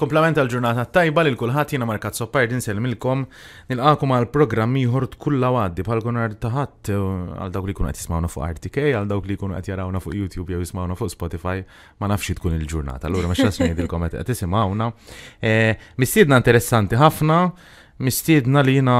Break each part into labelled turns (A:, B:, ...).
A: Komplement għal-ġurnata tajba li l-kulħat jena markat soppar din milkom nil-għakum għal-programm jħort kulla għaddi bħal konar taħat eh, għal dawk li kun għat jismawna fuq RTK, għal dawk li kun għat jarawna fuq YouTube jew jismawna fuq Spotify, ma nafxit kun il-ġurnata. Allura ma xas ngħidilkom għat jismawna. Eh, mistiedna interessanti ħafna mistiedna li jina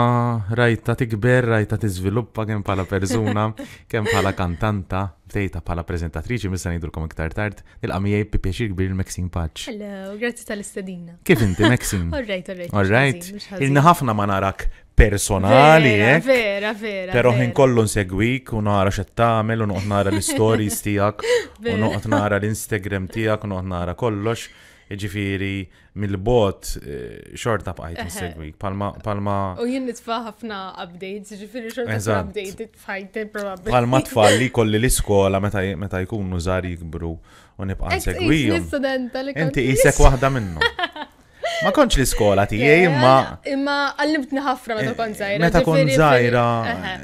A: rajta tikber, rajta tiżviluppa kemm bħala persuna, kemm bħala kantanta, bdejta bħala prezentatriċi, missa ngħidulkom iktar tard, il-għamijaj pjaċir kbir il-Maxim Paċ.
B: Hello, grazzi tal istadina Kif inti, Maxim? alright. Alright. Orrejt. Ilna
A: ħafna ma narak personali, eh? Vera, vera. Pero ħin kollu nsegwik u nara xed tamel, u nara l-stories tiegħek u nara l-Instagram tiegħek u nara kollox. Ġifiri, mill-bot up eh, bqajt segwik. palma. palma U
B: jien nitfa ħafna updates, ġifiri xorta updated fajti probably Palma tfalli
A: kolli l-iskola meta meta jkunu żar jikbru u nibqa' segwi
B: Inti isek waħda
A: minnhom. Ma konċ li skola tiegħi imma.
B: Imma għallimtni ħafna meta kont zaħira. Eh, meta kont zaħira,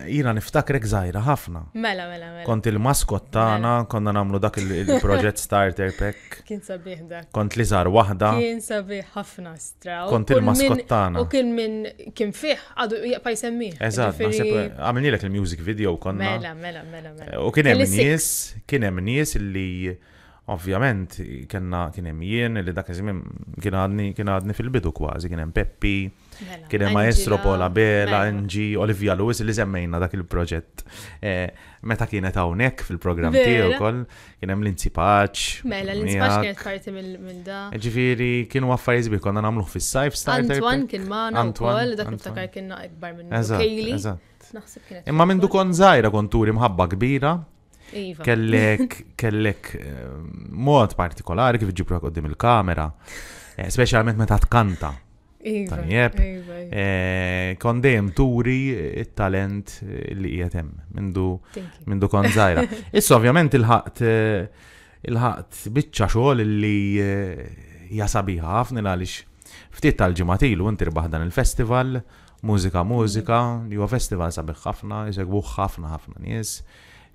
A: jina niftakrek zaħira ħafna.
B: Mela, mela, mela. Kont
A: il-maskot mela. konna nagħmlu dak il-proġett Starter Pack.
B: Kien sabiħ dak.
A: Kont li żar waħda.
B: Kien sabiħ ħafna stra. Kont il-maskot U kien minn kien fiħ, għadu jaqpa jsemmiħ. Eżatt,
A: għamilnilek il-music video konna. Mela,
B: mela, mela, mela. U kien hemm nies,
A: kien hemm nies li Ovvjament, kena kien hemm jien li dak iżmien kien għadni kien għadni fil-bidu kważi, kien hemm Peppi, mela, kien hemm Maestro Pola Bela, mela. NG Olivia Lewis li semmejna dak il-proġett. Eh, meta kienet hawnhekk fil-programm tiegħu wkoll, kien hemm Linzi Paċ. Mela, Linzi Paċ kienet
B: parti minn da. Eh,
A: ġifieri kienu affarijiet bi konna nagħmluh fis-sajf starter. Antwan kien magħna wkoll, dak iftakar kien naqbar minn Kejli. Imma minn dukon żgħira konturi mħabba kbira. Iva. Kellek, kellek eh, mod partikolari kif ġibru għoddim il-kamera, eh, specialment meta tkanta.
B: Iva, Tajjeb. Iva,
A: eh, kon dejjem turi il-talent li jgħetem, mindu kon zaħira. Issa ovvjament il ħat il ħat bicċa xogħol li jasabiħa ħafna għaliex ftit tal-ġimatilu inti rbaħ dan il-festival, mużika mużika, mm. li huwa festival sabiħ ħafna, jsegwu ħafna ħafna nies.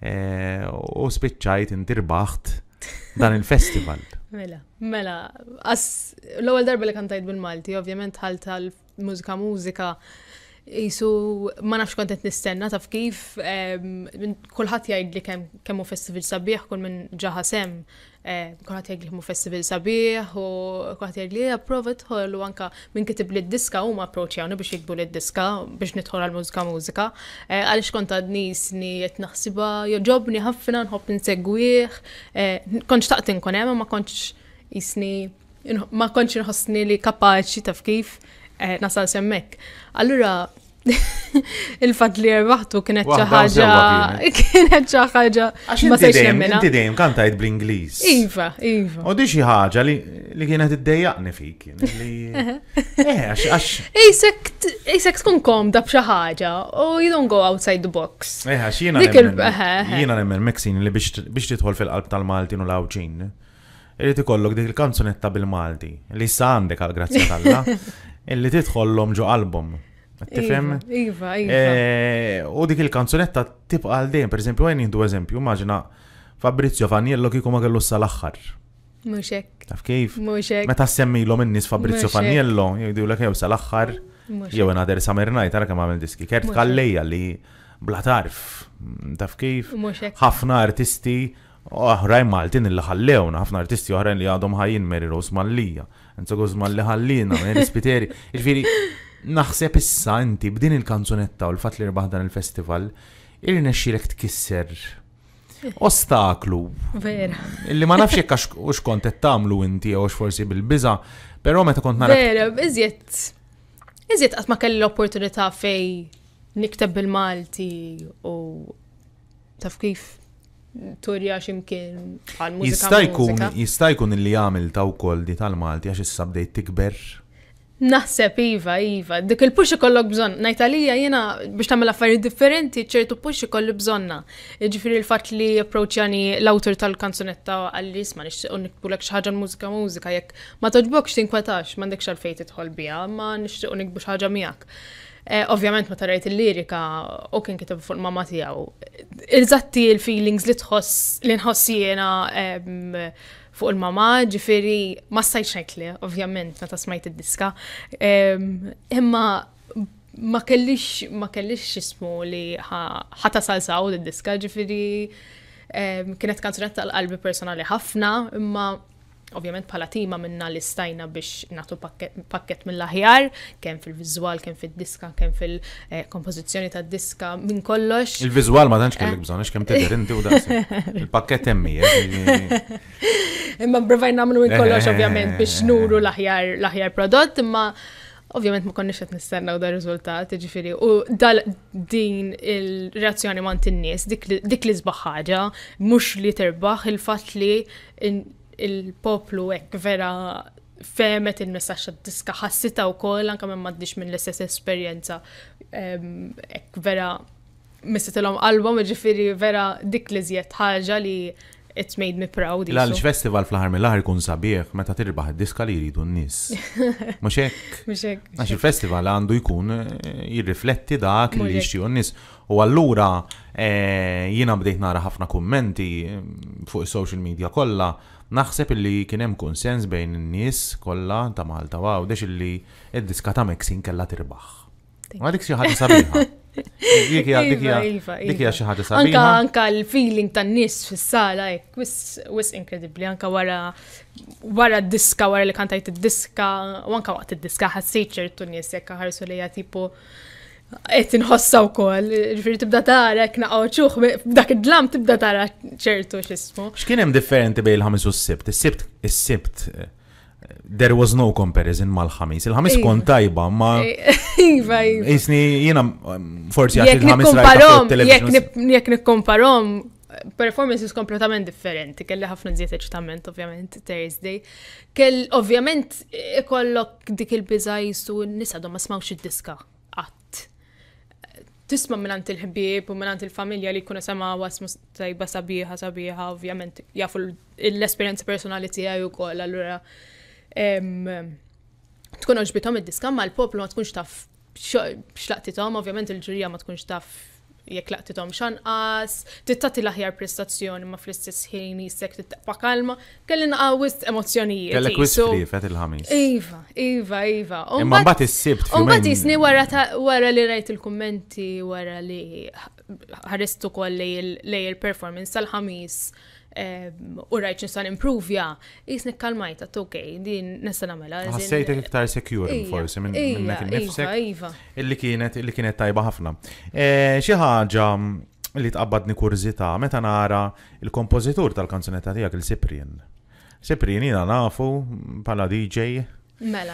A: Eh, u spiċċajt intirbaħt dan il-festival.
B: Mela, mela, as l-ewwel darba li kantajt bil-Malti, ovvjament ħalta l-mużika mużika, mużika Isu, ma nafx kontent nistenna, taf kif, kullħat jgħid li kemm hu festival sabiħ, kull minn ġaħa sem, kullħat jgħid li festival sabiħ, u kullħat jgħid li eh, approva tħol, u anka minn kitib li d-diska u ma approċjawni biex jikbu li d-diska, biex nitħol għal-mużika mużika, eh, għalix kont għad nisni jett naħsiba, joġobni ħafna, nħob eh, kontx konċ taqtin konem, ma konċ jisni, ma konċ inħossni li kapaċi taf kif, nasal semmek. Allura, il-fat li rbaħtu kienet ċaħġa. kienet xi ħaġa ma sejx nemmena. Inti
A: dejjem kantajt bl-Ingliż.
B: Iva, iva.
A: U di ħaġa li kienet id-dejjaqni fik. Eh, għax.
B: Ejsek tkun komda b'xi ħaġa u jidon go outside the box.
A: Eħ eh, għax jiena jiena nemmen meksin li biex tidħol fil-qalb tal-Maltin u l-awġin. ikollok dik il-kanzunetta bil-Malti li issa għandek għal grazzja tal-la. illi tidħollhom ġo album.
B: Tifem? Iva, iva. iva.
A: Eh, u dik il-kanzunetta tibqa għal dejjem, pereżempju għajni jindu eżempju, maġna Fabrizio Faniello kiku ma kellu sal-aħħar. Muxek. Taf kif?
B: Muxek. Meta
A: semmilhom in minnis Fabrizio Faniello, jgħidu l ek jgħu sal-aħħar. Jgħu nader Summer Night, ara kemm għamil diski. Kert kalleja li bla tarf. Mm, taf kif? Muxek. Ħafna artisti oħrajn Maltin li ħallewna, ħafna artisti oħrajn li għadhom ħajin meri rosmallija. Mallija. Enzo ħallina, Mary Spiteri. Ġifieri, Naħseb issa inti b'din il-kanzunetta u l-fat li rbaħ dan il-festival, irnexxilek tkisser ostaklu.
B: Vera. Illi ma nafx
A: jekk ux kont qed tagħmlu inti jew forsi bil-biża, però meta kont nara.
B: Vera, iżjed. Iżjed qatt ma kelli l-opportunità fej nikteb bil-Malti u taf kif turja ximkien għal-mużika.
A: Jista' jkun illi jagħmel ta' wkoll di tal-Malti għax issa bdejt tikber
B: Naħseb iva, iva, dik il puxi ikollok bżonn. Najtalija jena biex tagħmel affarijiet differenti, ċertu push ikollu bżonna. Ġifieri l-fatt li approċjani l autor tal-kanzunetta għallis, ma nixtieq nikbulek xi ħaġa mużika mużika jekk ma kwetax, tinkwetax m'għandekx xalfejt itħol bija, ma nixtieq nikbu xi ħaġa miegħek. Eh, ovvjament ma tarajt il-lirika u kien kitab fuq mamma tiegħu. zatti il-feelings li tħoss li nħoss jiena fuq il-mama, ġifiri ma staj xekli, ovvjament, meta smajt id-diska. Imma ma kellix ma kellix ismu li ħata salsaw id-diska, ġifiri kienet kanzunetta tal-qalbi personali ħafna, imma ovvjament bħala tima minna li stajna biex natu pakket mill-aħjar, kemm fil-viżwal, kemm fil-diska, kemm fil-kompożizzjoni eh, ta' diska, minn kollox. il vizual ma danx kellek eh. bżonn, kemm tidher inti u Il-pakket
A: emmi. Eh,
B: imma brevajna nagħmlu minn kollox ovvjament biex nuru l-aħjar l-aħjar prodott, imma ovvjament ma konniex qed nistennaw da riżultat, ġifieri, u dal din il-reazzjoni mant in-nies dik li sbaħ ħaġa, mhux li terbaħ il-fatt li il-poplu hekk vera femet il-messaċ diska ħassita u koll anka minn maddix minn l-istess esperienza ek vera l-om album ġifiri vera dik li zjet ħaġa li it's made me proud. L-għalġ festival
A: fl-ħar mill-ħar kun sabiħ meta tirbaħ diska li jridu n-nis. Muxek.
B: Muxek. Għax
A: il-festival għandu jkun eh, jirrifletti dak li jixtiju n-nis. U allura eh, jina bdejt nara ħafna kommenti eh, fuq social media kollha Naħseb illi kien hemm konsens bejn in-nies kollha ta' Malta waw dex illi id-diska ta' Mexin kellha tirbaħ. Ma dik xi ħaġa sabiħa. Iva, iva. Dik hija xi ħaġa sabiħa. Anka anka
B: l-feeling tan-nies fis-sala hekk wis inkredibbli anka wara wara d-diska wara li kantajt id-diska u anka waqt id-diska ħassejt ċertu nies jekk ħarsu lejha tipo
A: qed inħossa
B: wkoll, ġifiri tibda tara kna naqgħu dak id-dlam tibda tara ċertu x'ismu.
A: X'kien hemm differenti bejn il-ħames u s-sibt? s sibt is-sibt eh, there was no comparison mal-ħamis. Il-ħamis iva. kon tajba, ma.
B: Iva, iva.
A: Isni, jena mm, forsi għax il-ħamis rajta
B: Jek nikkomparom, is kompletament differenti, kelli ħafna ziet eċitament, ovvjament, Thursday. Kell, ovvjament, ikollok dik il u nisa ma smawx id-diska tisma minant il-ħbib u minant il-familja li kuna sema wasmu tajba sabiħa, sabiħa, ovvjament, jafu l-esperienza personali tijaj u kol, allura tkun oġbitom id-diskam ma l-poplu ma tkunx taf xlaqtitom, ovvjament il-ġurija ma tkunx taf jekk laqtithom xanqas, tittati l-aħjar prestazzjoni ma fl-istess ħin jisek tittaqpa kalma, kelli naqawis emozjonijiet. Kellek wis fet il-ħamis. Iva, iva, iva. Imma mbagħad is-sibt. Mbagħad jisni wara li rajt il-kummenti wara li ħaristu kolli il-performance tal-ħamis. lej il-performance tal-ħamis u rajt nistan improvja, jisni kalmajta, t-okej, din nista namela. Għassajt ah,
A: iktar secure forsi minn dak il iva, iva. Illi kienet, illi kienet tajba ħafna. Eh, xi ħaġa li tqabbadni kurzita, meta nara il-kompożitur tal-kanzunetta tiegħek il-Siprien. Siprien jina nafu bħala DJ, Mela.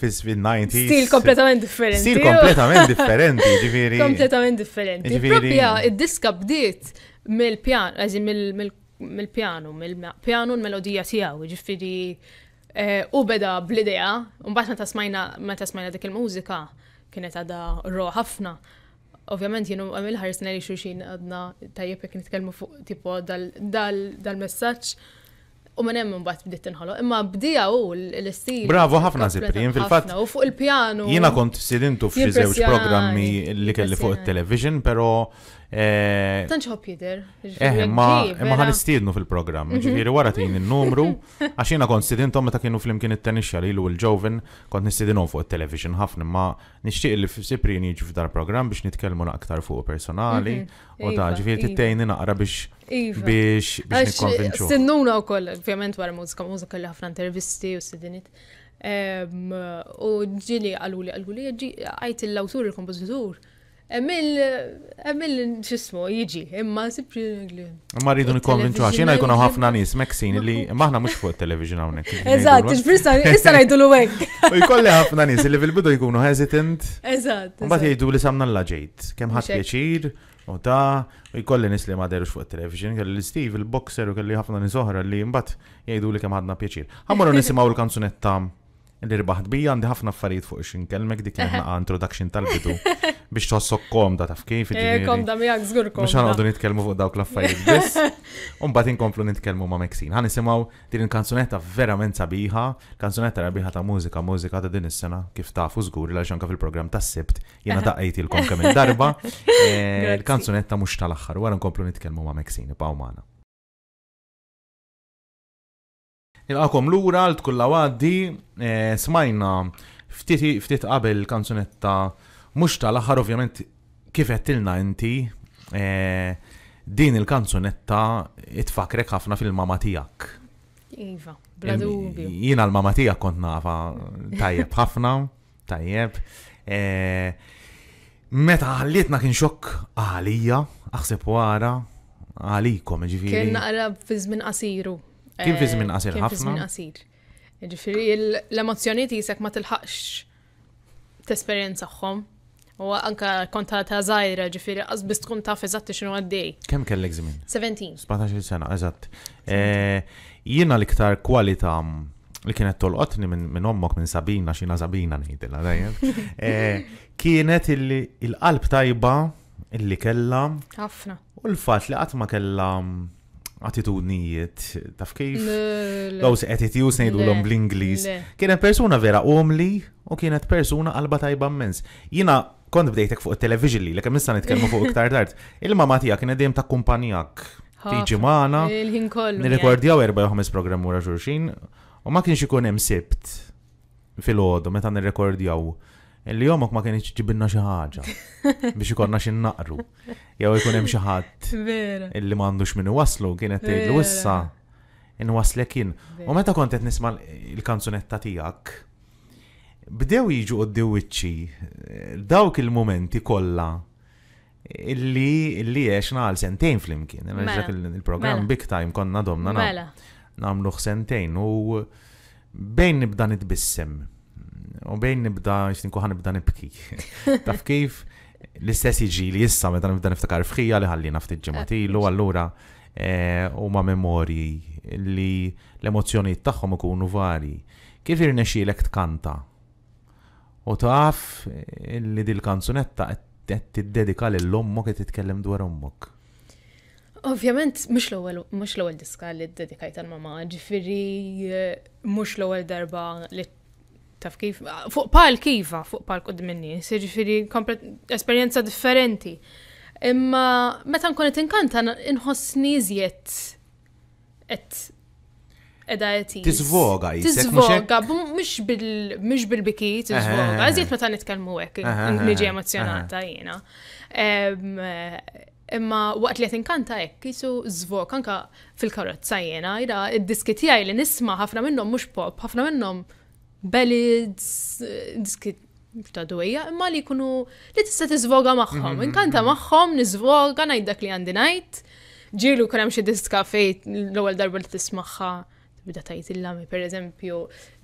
A: Fis fil 90 Stil kompletament differenti. Stil kompletament differenti, ġifiri. Kompletament differenti. Propja,
B: id-diska bdiet mill-pjan, għazi mill-pjanu, mill-pjanu l-melodija tijaw, ġifiri eh, u beda bl-idea, un-bat meta smajna, meta smajna dik il-mużika, kienet għada ro ħafna. Ovvjament jenu għamil ħarisna li xuxin għadna tajjeb jek nitkellmu fuq tipo dal messagġ U minn hemm imbagħad bdiet tinħolo. Imma bdija u l-istil. Bravo ħafna Zipri, jien fil-fatt. U fuq il-pjano. Jiena kont
A: sidintu f'xi żewġ programmi li kelli fuq il-television, però Tanċħob
B: jider. Eh, jiġifieri eh ma ħanistidnu
A: fil-program. Mhm. Ġifiri wara tin il-numru, għaxina kont sidintom ta' kienu fl-imkien it-tenixxa li l-ġovin l kont nistidinhom fuq il-television ħafna, ma nishtiq li f-siprin jiġi dar program biex nitkelmu naqtar fuq personali. Mhm. U ta' iva, ġifiri t iva. tittejni naqra biex iva. biex nikonvinċu. nikkonvinċu.
B: Sinnuna u koll, ovvijament, wara mużika, mużika li ħafna intervisti u sidinit. U ġili għaluli, għaluli, għajt l autur il-kompozitur Emil, Emil, xismu, jiġi, imma sibri l għli. Ma rridu nikonvinċu għax jena jkunu ħafna
A: nis, Meksin, li maħna mux fuq il-televizjon għawnek. Eżat, ġbrista, jissa najdu l għek. U jkolli ħafna nis, li fil-bidu jkunu hesitant. Eżat. Mbat jgħidu li samna l-laġejt, kem ħat pieċir, u ta, u jkolli nis li maderux fuq il-televizjon, kelli l-Steve, il-boxer, u kelli ħafna nis oħra li mbat jgħidu li kem ħadna pieċir. Għamurru nisimaw l-kanzunetta Il-irbaħt bija għandi ħafna affarijiet fuq xinkelmek dik li introduction tal-bidu. biex tħossok komda taf kif. Eh, komda għak zgur komda. Mhux ħanqogħdu nitkellmu fuq dawk l-affarijiet biss. Imbagħad inkomplu nitkellmu ma' Meksin. Għan nisimgħu din il-kanzunetta verament sabiħa, kanzunetta rabiħa ta' mużika, mużika ta' din is-sena kif tafu żgur għal xanka fil-programm tas-sibt jiena l-kom il-darba. Eh, il-kanzunetta mhux tal-aħħar għar nkomplu nitkellmu ma' Meksin, pa' umana. Nilqakom lura l-tkulla għaddi, eh, smajna ftit qabel kanzunetta Mux tal-axar ovvjament kif ilna inti e, din il-kanzunetta itfakrek ħafna fil-mama tijak.
B: Iva, bla dubju.
A: Jina l-mama tijak kont nafa tajjeb ħafna, tajjeb. E, meta ħallietna kien xokk għalija, aħseb wara, għalikom ġifiri. Kien
B: naqra fizmin qasiru. Kien fizmin e, qasir ħafna. Kien qasir. Ġifiri, l-emozjoni tisek ma tilħaqx t-esperienza xom. U anka konta ta' zaħira ġifiri, għazbis tkun taf eżatti xinu għaddej.
A: Kem kellek zmin? 17. 17 sena, eżatt. Eh, jiena l-iktar kwalità mm, li kienet tolqotni minn ommok minn Sabina, xina Sabina ngħidilha dajem. Eh, kienet il-qalb tajba illi kella.
B: Għafna. U
A: l-fatt li qatt ma kella mm, attitudnijiet taf kif?
B: Those attitudes nejdu l-om bl-Inglis.
A: Kienet persuna vera omli u kienet persuna qalba tajba mens. Jina kont bdejtek fuq il-television li, l-kem nistan nitkelmu fuq iktar tard. Il-mama tija kien dejjem ta' kumpanijak. Tiġi maħna.
B: Il-ħin kollu. Nirrekordjaw
A: 4-5 program ura xurxin. U ma kienx ikun hemm sibt fil-ħodu, meta nirrekordjaw. Illi jomok ma kienx ġibinna xi ħaġa biex ikonna xi naqru. Jew ikun hemm xi ħadd. Illi m'għandux min waslu kienet tgħidlu issa inwaslek kien. U meta kont qed nisma' il-kanzunetta tiegħek bdew jiġu qoddiwiċċi dawk il-momenti kollha illi illi għex naħal sentejn flimkien. Mela. Il-programm mela. big time konna domna mela. namluħ sentejn u bejn nibda nitbissem u bejn nibda xtinku kuħan nibda nibki. Taf kif l-istess iġi li jissa meta nibda niftakar fħija li ħalli nafti ġematilu allura eh, u ma memori li l-emozjoni tagħhom ikunu vari. Kif irnexxielek tkanta U taf li dil-kanzunetta qed tiddedika lil ommok qed titkellem dwar ommok.
B: Ovvjament, mhux l-ewwel mhux l-ewwel diska li ddedikajt għal mama, ġifieri eh, mhux l-ewwel darba li taf kif fuq pal kiva, fuq pal qud minni, ġifieri esperjenza differenti. Imma meta nkun qed inkanta inħossni iżjed qed edha jtis. Tizvoga, Tizvoga, mux bil-biki, tizvoga. ma meta nitkelmu għek, nġi emozjonata jina. Imma waqt li kanta hekk kisu zvok kanka fil-karozza jina, jira id-diski tiegħi li nisma' ħafna minnhom mhux pop, ħafna minnhom ballads, diski ta' dwejja, imma li jkunu li tista' tizvoga magħhom. Mhm, Inkanta mhm. magħhom, niżvoga ngħid li għandi ngħid. Ġilu kien xie xi diska fejt l-ewwel darba li tismagħha bida tajt il-lami, per eżempju,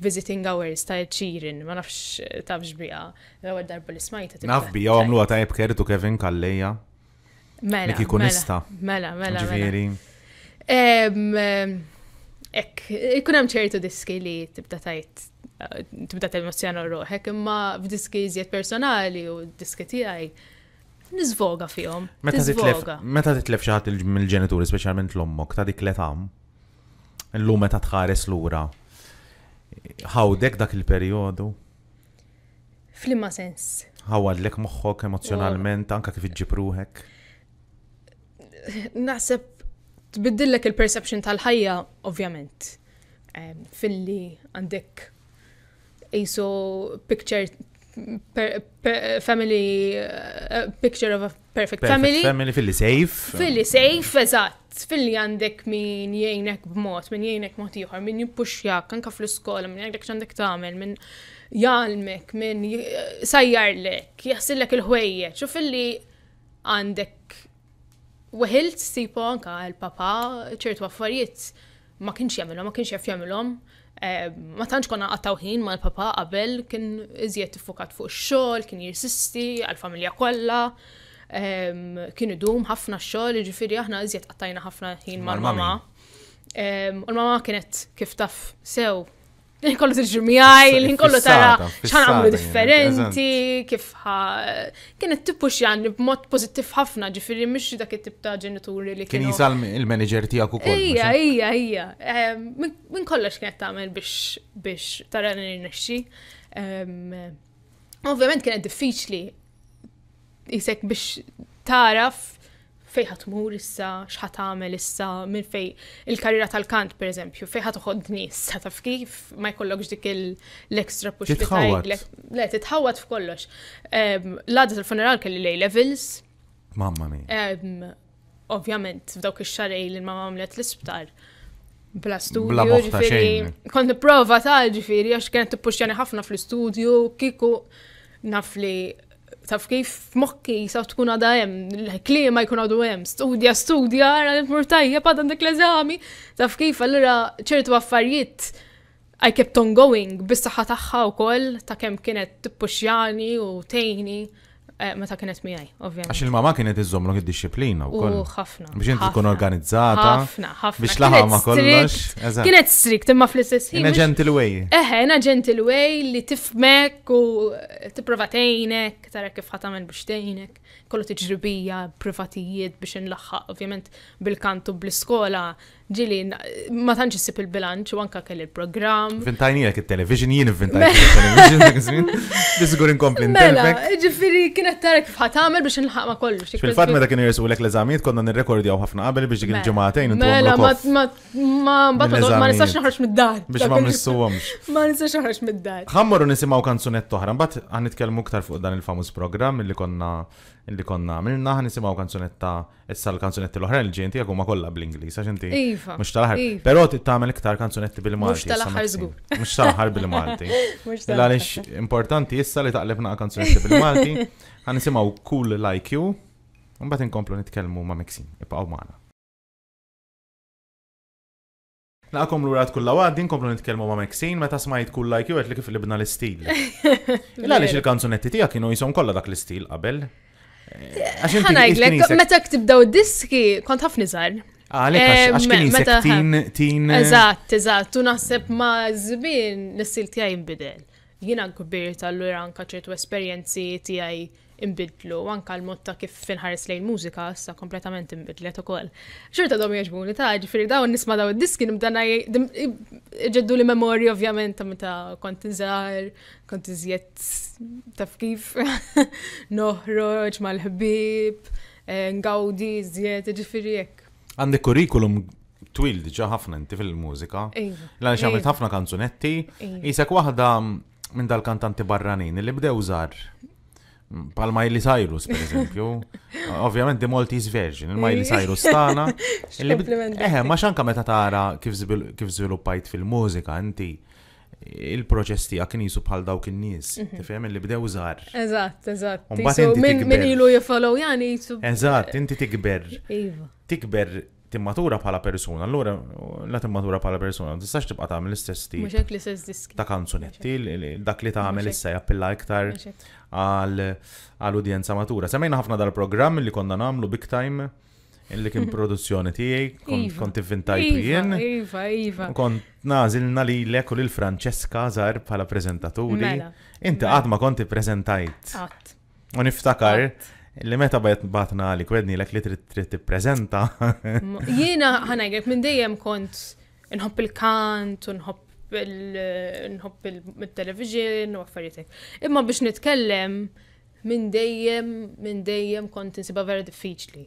B: visiting hours ta' ċirin, ma nafx eh, ta' bġbija, l-għal darba li smajta. Naf bija, għamlu
A: għata jibkertu Kevin Kalleja.
B: Mela. Niki kunista. Mela, mela. mela, mela. Ġviri. Ek, ikunem ċertu diski li tibda tajt eh, tibda t-emozjana roħek, imma f'diski iżjed personali u diski tiegħi nizvoga fjom. Meta
A: titlef xaħat mill-ġenituri, speċjalment l-ommok, ta' dik l-etam, Illum meta tħares lura. Ħawdek dak il-perjodu?
B: Flimma sens.
A: Ħawadlek moħħok emozjonalment, anka kif iġġibruħek?
B: Naħseb tbiddillek il-perception tal-ħajja, ovvjament. Filli għandek jiso picture family eh, picture of a Perfect, Perfect Family. Family
A: fil-li safe. Fil-li
B: safe, eżatt. Fil-li għandek min jgħinek b'mod, min jgħinek mod ieħor, min jippuxjak, anka fl-iskola, min jgħidlek x'għandek tagħmel, min jgħalmek, min sajjarlek, jaħsillek il-ħwejjeġ. U fil-li għandek weħilt sipo anka l-papa ċertu affarijiet ma kienx jagħmilhom, ma kienx jaf jagħmilhom. Eh, ma tantx konna għattawħin ħin ma l-papa qabel kien iżjed tiffukat fuq ix-xogħol, kien jirsisti għall-familja kollha kienu dum ħafna xogħol, ġifiri aħna iżjed qattajna ħafna ħin mal-mama. U l-mama kienet kif taf sew l-inkollu t-ġumijaj, l-inkollu tara xan għamlu differenti, kif ħa. Kienet tippux b b'mod pozittif ħafna, ġifiri mux dak it-tip ta' ġenituri li kien. Kien il-manager tijak u kol. Ija, ija, ija. Min kollox kienet tagħmel biex tara n-nixxi. Ovvijament kienet diffiċli isek biex taraf fej ħatmur issa, xħat għamel issa, minn fej il-karriera tal-kant, per eżempju, fej ħatħod nis, taf kif ma jkollokx dik l-extra push. Le, titħawat f'kollox. L-għadda tal-funeral kelli lej levels. Mamma mi. Ovvjament, f'dawk ix-xarej li mamma għamlet l-isptar. Bla studio, ġifiri. Kont prova tal ġifiri, għax kienet t ħafna fl-studio, kiku nafli taf kif mokki sa tkun għada jem, klima jkun għadu jem, studja, studja, għara murtajja, pad għandek l-eżami, taf kif għallura ċertu affarijiet I kept on going, bis-saħħa tagħha wkoll ta' kemm kienet tippuxjani u tejni. Eh, meta kienet miegħi, ovvjament. Għax
A: il-mama kienet iżommlok id-disciplina wkoll. ħafna. Biex inti tkun organizzata. Ħafna, ħafna. Biex laħa ma kollox. Kienet
B: strikt imma fl-istess ħin.
A: gentle way. Eħe,
B: eh, ina way li tifmek u tipprova tgħinek, tara kif ħatamel biex tgħinek. Kollu tiġribija, privatijiet biex inlaħħaq ovvjament bil-kantu bl-iskola ġili, ma tanċ issib il-bilanċ u anka kelli il program
A: Vintajni għak il-television, jien vintajni il-television, għak bisgur inkompli Mela,
B: ġifiri kienet tarek fħat għamil biex nħaq ma kollox. Fil-fat meta kien
A: jirsu l-ek l-eżamiet, konna nirrekordja u ħafna qabel biex ġikin ġematajn. Mela,
B: mela ma nistax naħarx mid-dar. Biex ma nissuwomx. Ma nistax naħarx mid-dar.
A: Ħammar nisimaw kanzunet toħra, mbatt għan nitkellmu ktar fuq dan il-famus programm li konna li konna għamilna għan nisimaw kanzunetta, issa l-kanzunetti l-oħra li ġinti għaguma kolla bl-Inglis, għax iva, Mux tal-ħar. Iva. Pero tittamel iktar kanzunetti bil-Malti. Mux tal-ħar zgu. Mux tal-ħar bil-Malti. L-għalix importanti issa li taqlebna kanzunetti bil-Malti, għan nisimaw Cool Like You, un bat inkomplu nitkelmu ma' Mixin, u maħna. Naqkom l-urat kulla għad, inkomplu nitkelmu ma' Maxine, meta smajt kull like you għet li kif bna l-istil.
B: Illa għalix
A: il-kanzunetti tija kienu jisom kolla dak l-istil qabel ħanajglek, meta
B: tibdaw diski, kont ħafna żgħar. Ah, għalek, għax kien jinsek tin,
A: tin. Eżatt,
B: eżatt, tu naħseb ma' zbin l-istil tiegħi jina Jiena kbir tal-lura anka ċertu esperjenzi tiegħi imbidlu, anka l-mod ta' kif finħares lejn mużika issa kompletament imbidlet ukoll. ta' domi jogħġbuni ta' ġifieri dawn nisma' daw id-diski nibdana ġeddu li memorji ovvjament ta' meta kont inżar, kont iżjed taf kif noħroġ mal-ħbib, eh, ngawdi iżjed ġifieri jek.
A: Għandek kurikulum twil diġa ħafna inti fil-mużika.
B: Iva, L-għan xamilt iva. ħafna
A: kanzunetti, iva. Isek wahda minn dal-kantanti barranin li bdew żar Pal Miley Cyrus, per eżempju. Ovvjament di molti version, il-Miley Cyrus tana. Eħe, eh, ma xanka meta tara kif żviluppajt fil-mużika, inti il-proċess tiegħek kien jisu bħal dawk in-nies. Tifhem li bdew żgħar.
B: Eżatt, eżatt. Min ilu jifollow jani jisu. Eżatt,
A: inti tikber. Tikber timmatura bħala persuna, allura la timmatura bħala persuna, ma tistax tibqa' tagħmel l-istess tip. Mhux
B: hekk l-istess diski.
A: Ta' kanzunetti, dak li tagħmel issa jappilla iktar għall udjenza matura. Semmejna ħafna dal-programm li konna nagħmlu big time li kien produzzjoni tiegħi, iva. kont ivvintajtu iva, jien.
B: Iva, iva.
A: Kont nażilna li lek u lil Franceska żar bħala preżentaturi. Mela. Inti mela. qatt ma konti preżentajt. U niftakar Li meta bajt batna li kwedni l li trid tippreżenta.
B: Jiena ħanajgħek minn dejjem kont nħobb il-kant u nħobb il-television u affarijiet. Imma biex nitkellem minn dejjem minn dejjem kont insiba vera diffiċli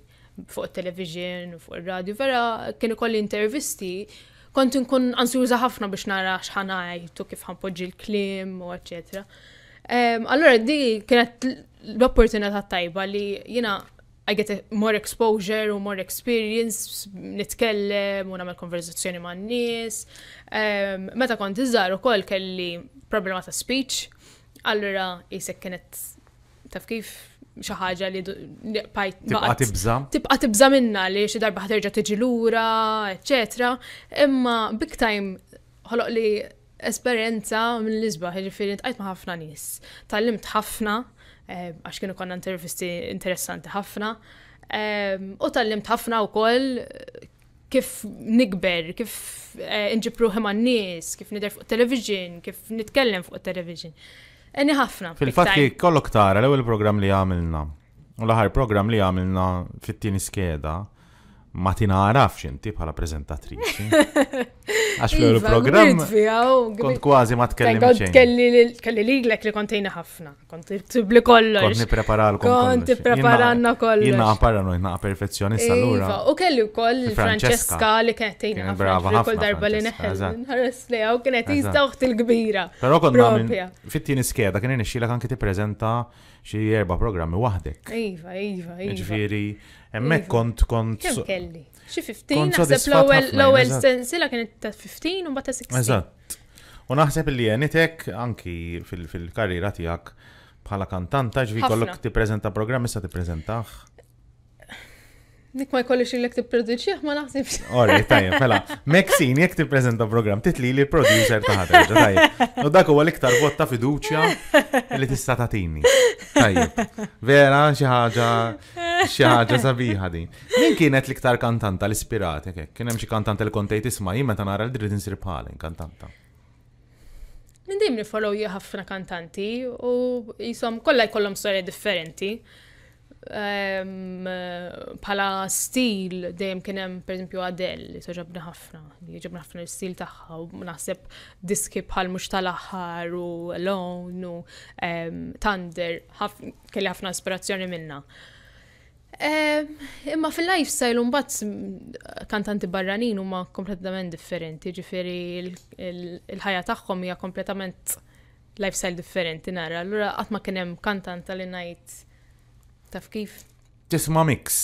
B: fuq il-television u fuq il-radio vera kien ikolli intervisti kont nkun ansuża ħafna biex nara x'ħanajt u kif ħanpoġġi l-klim u eċċetera. Allora di kienet l-opportunità tajba li jina I get more exposure u more experience, nitkellem u namel konverzazzjoni ma' n-nis. Ehm, meta kont iżgħar ukoll kelli problema ta' speech, allura jisek kienet taf kif xi ħaġa li tibqa' tibża. Tibqa' tibża minna li xi darba ħterġa' tiġi lura, eċetera. Imma big time ħoloq li esperjenza minn l-isbaħ, ġifieri ntqajt ma' ħafna nies. Tallimt ħafna Ehm, għax kienu konna intervisti interessanti ħafna. Ehm, u tal-limt ħafna u koll kif nikber, kif eh, nġibru ruħi n-nis, kif nider fuq television, kif nitkellem fuq television. Eni ħafna. Fil-fatti
A: kollok tara l-ewel program li għamilna. U l-ħar program li għamilna fit-tini skeda ma tinaraf xinti bħala prezentatrici. Għax fl iva, program kont kważi ma tkellim. Kelli
B: li l li kontejna ħafna, kont tibli kollox. Konti Kont nipreparalkom. Kont preparanna kollox. Jina
A: parano, jina perfezzjonista iva, l-ura. U
B: kelli u koll Francesca li kienet Brava ħafna. Kull darba li neħel, nħares li għaw kienet jistawħt il-kbira. Pero kont fit
A: Fittini skeda, kien nixxila kan ti prezenta xi erba' programmi waħdek.
B: Iva, iva, iva. Ġifieri,
A: hemmhekk iva. kont kont. Kem
B: kelli? Xi 15 naħseb l ewel l-ewwel kienet ta' 15 u bata' 16.
A: Eżatt. U naħseb li jenitek anki fil-karriera tiegħek bħala kantanta ġvi kollok tippreżenta sa ti prezentax.
B: Nik ma jkollix il-lek t-produċi, ma naħsibx. Ori, tajem fela.
A: Meksin, jek t-prezenta program, titli li producer taħat, tajja. U dak huwa l-iktar vot ta' fiduċja li tista' tatini. Tajja, vera, xi ħaġa, sabiħa din. Min kienet l-iktar kantanta l-ispirat, jek, kien hemm xi kantanta l kontejt isma' jimma meta nara l-dritt insir bħalin kantanta.
B: Min dejjem nifollow ħafna kantanti u jisom kollha jkollhom storja differenti bħala stil dejjem kien hemm pereżempju Adele li toġobna ħafna, li ġabna ħafna l-stil tagħha u naħseb diski bħal mhux tal-aħħar u Alone u Thunder kelli ħafna ispirazzjoni minna. Imma fil-lifestyle un kantanti barranin huma kompletament differenti, ġifieri il-ħajja tagħhom hija kompletament lifestyle differenti nara. Allura qatt ma kien hemm kantanta li ngħid Taf kif?
A: Tisma' mix.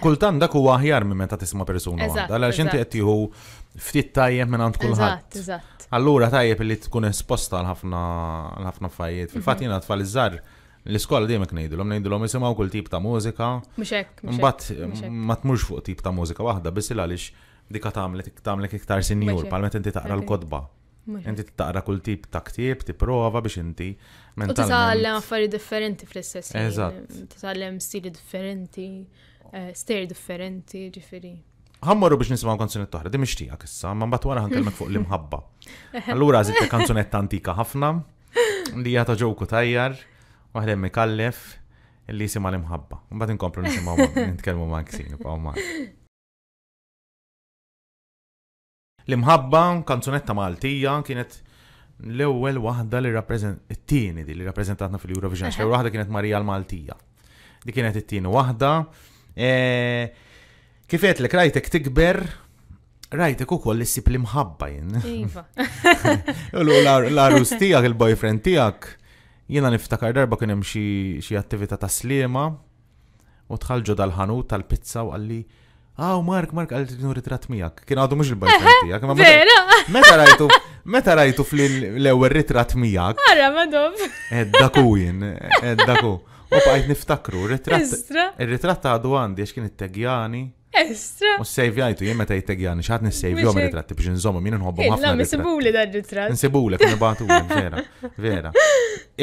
A: Kultan dak huwa aħjar minn meta tisma' persuna waħda, għaliex inti qed tieħu ftit tajjeb minn għand kulħadd. Allura tajjeb li tkun esposta għal ħafna affarijiet. Mhm. Fil-fatt jiena tfal iż-żar l-iskola dejjem ngħidulhom ngħidulhom isimgħu kull tip ta' mużika. Mhux hekk. Imbagħad ma tmurx fuq tip ta' mużika waħda biss għaliex dika tagħmlek tagħmlek iktar sinjur bħal meta inti taqra l kotba Mela. Inti taqra kull tip ta' ktieb, tipprova biex inti. U Tisallem
B: affari differenti fl-istess. Eżatt. Titgħallem stili differenti, eh, stejr differenti, ġifiri.
A: Għammaru biex nisimgħu kanzunetta oħra, dimmi xtijak issa, ma mbagħad wara ħankellmek fuq l-imħabba. Allura żitta kanzunetta antika ħafna li hija ġoku tajjar, waħda mikallef li jisimaw l-imħabba. Mbagħad nkomplu nisimaw, nitkellmu ma' Ksini, ma' L-imħabba, kanzunetta Maltija, kienet l-ewwel waħda li rappreżent it-tieni di li rappreżentatna fil-Eurovision, l waħda kienet Marija l-Maltija. Di kienet it-tieni waħda. E, kifet li rajtek tikber, rajtek u koll issib li mħabba jen. Iva. L-arus tijak, il-boyfriend tijak, jena niftakar darba kienem xie attività ta' slima u tħalġu dal-ħanut tal-pizza u għalli Aw, ah, Mark, Mark, għal t-tinu ritrat miegħek. Kien għadu mhux il-bajt miegħek. Vera! Meta rajtu, meta rajtu fl-ewwel ritrat miegħek.
B: Ara, madob. Edda
A: kujin, edda ku. U bqajt niftakru, il-ritrat għadu għandi għax kien it-tegjani.
B: Estra. U
A: s-sejvjajtu, jien meta jittegjani, xaħat nis-sejvju il ritratti biex nżommu, minn nħobbu ħafna. La, misibuli
B: da ritrat. Nsibuli, kien batu, vera,
A: vera.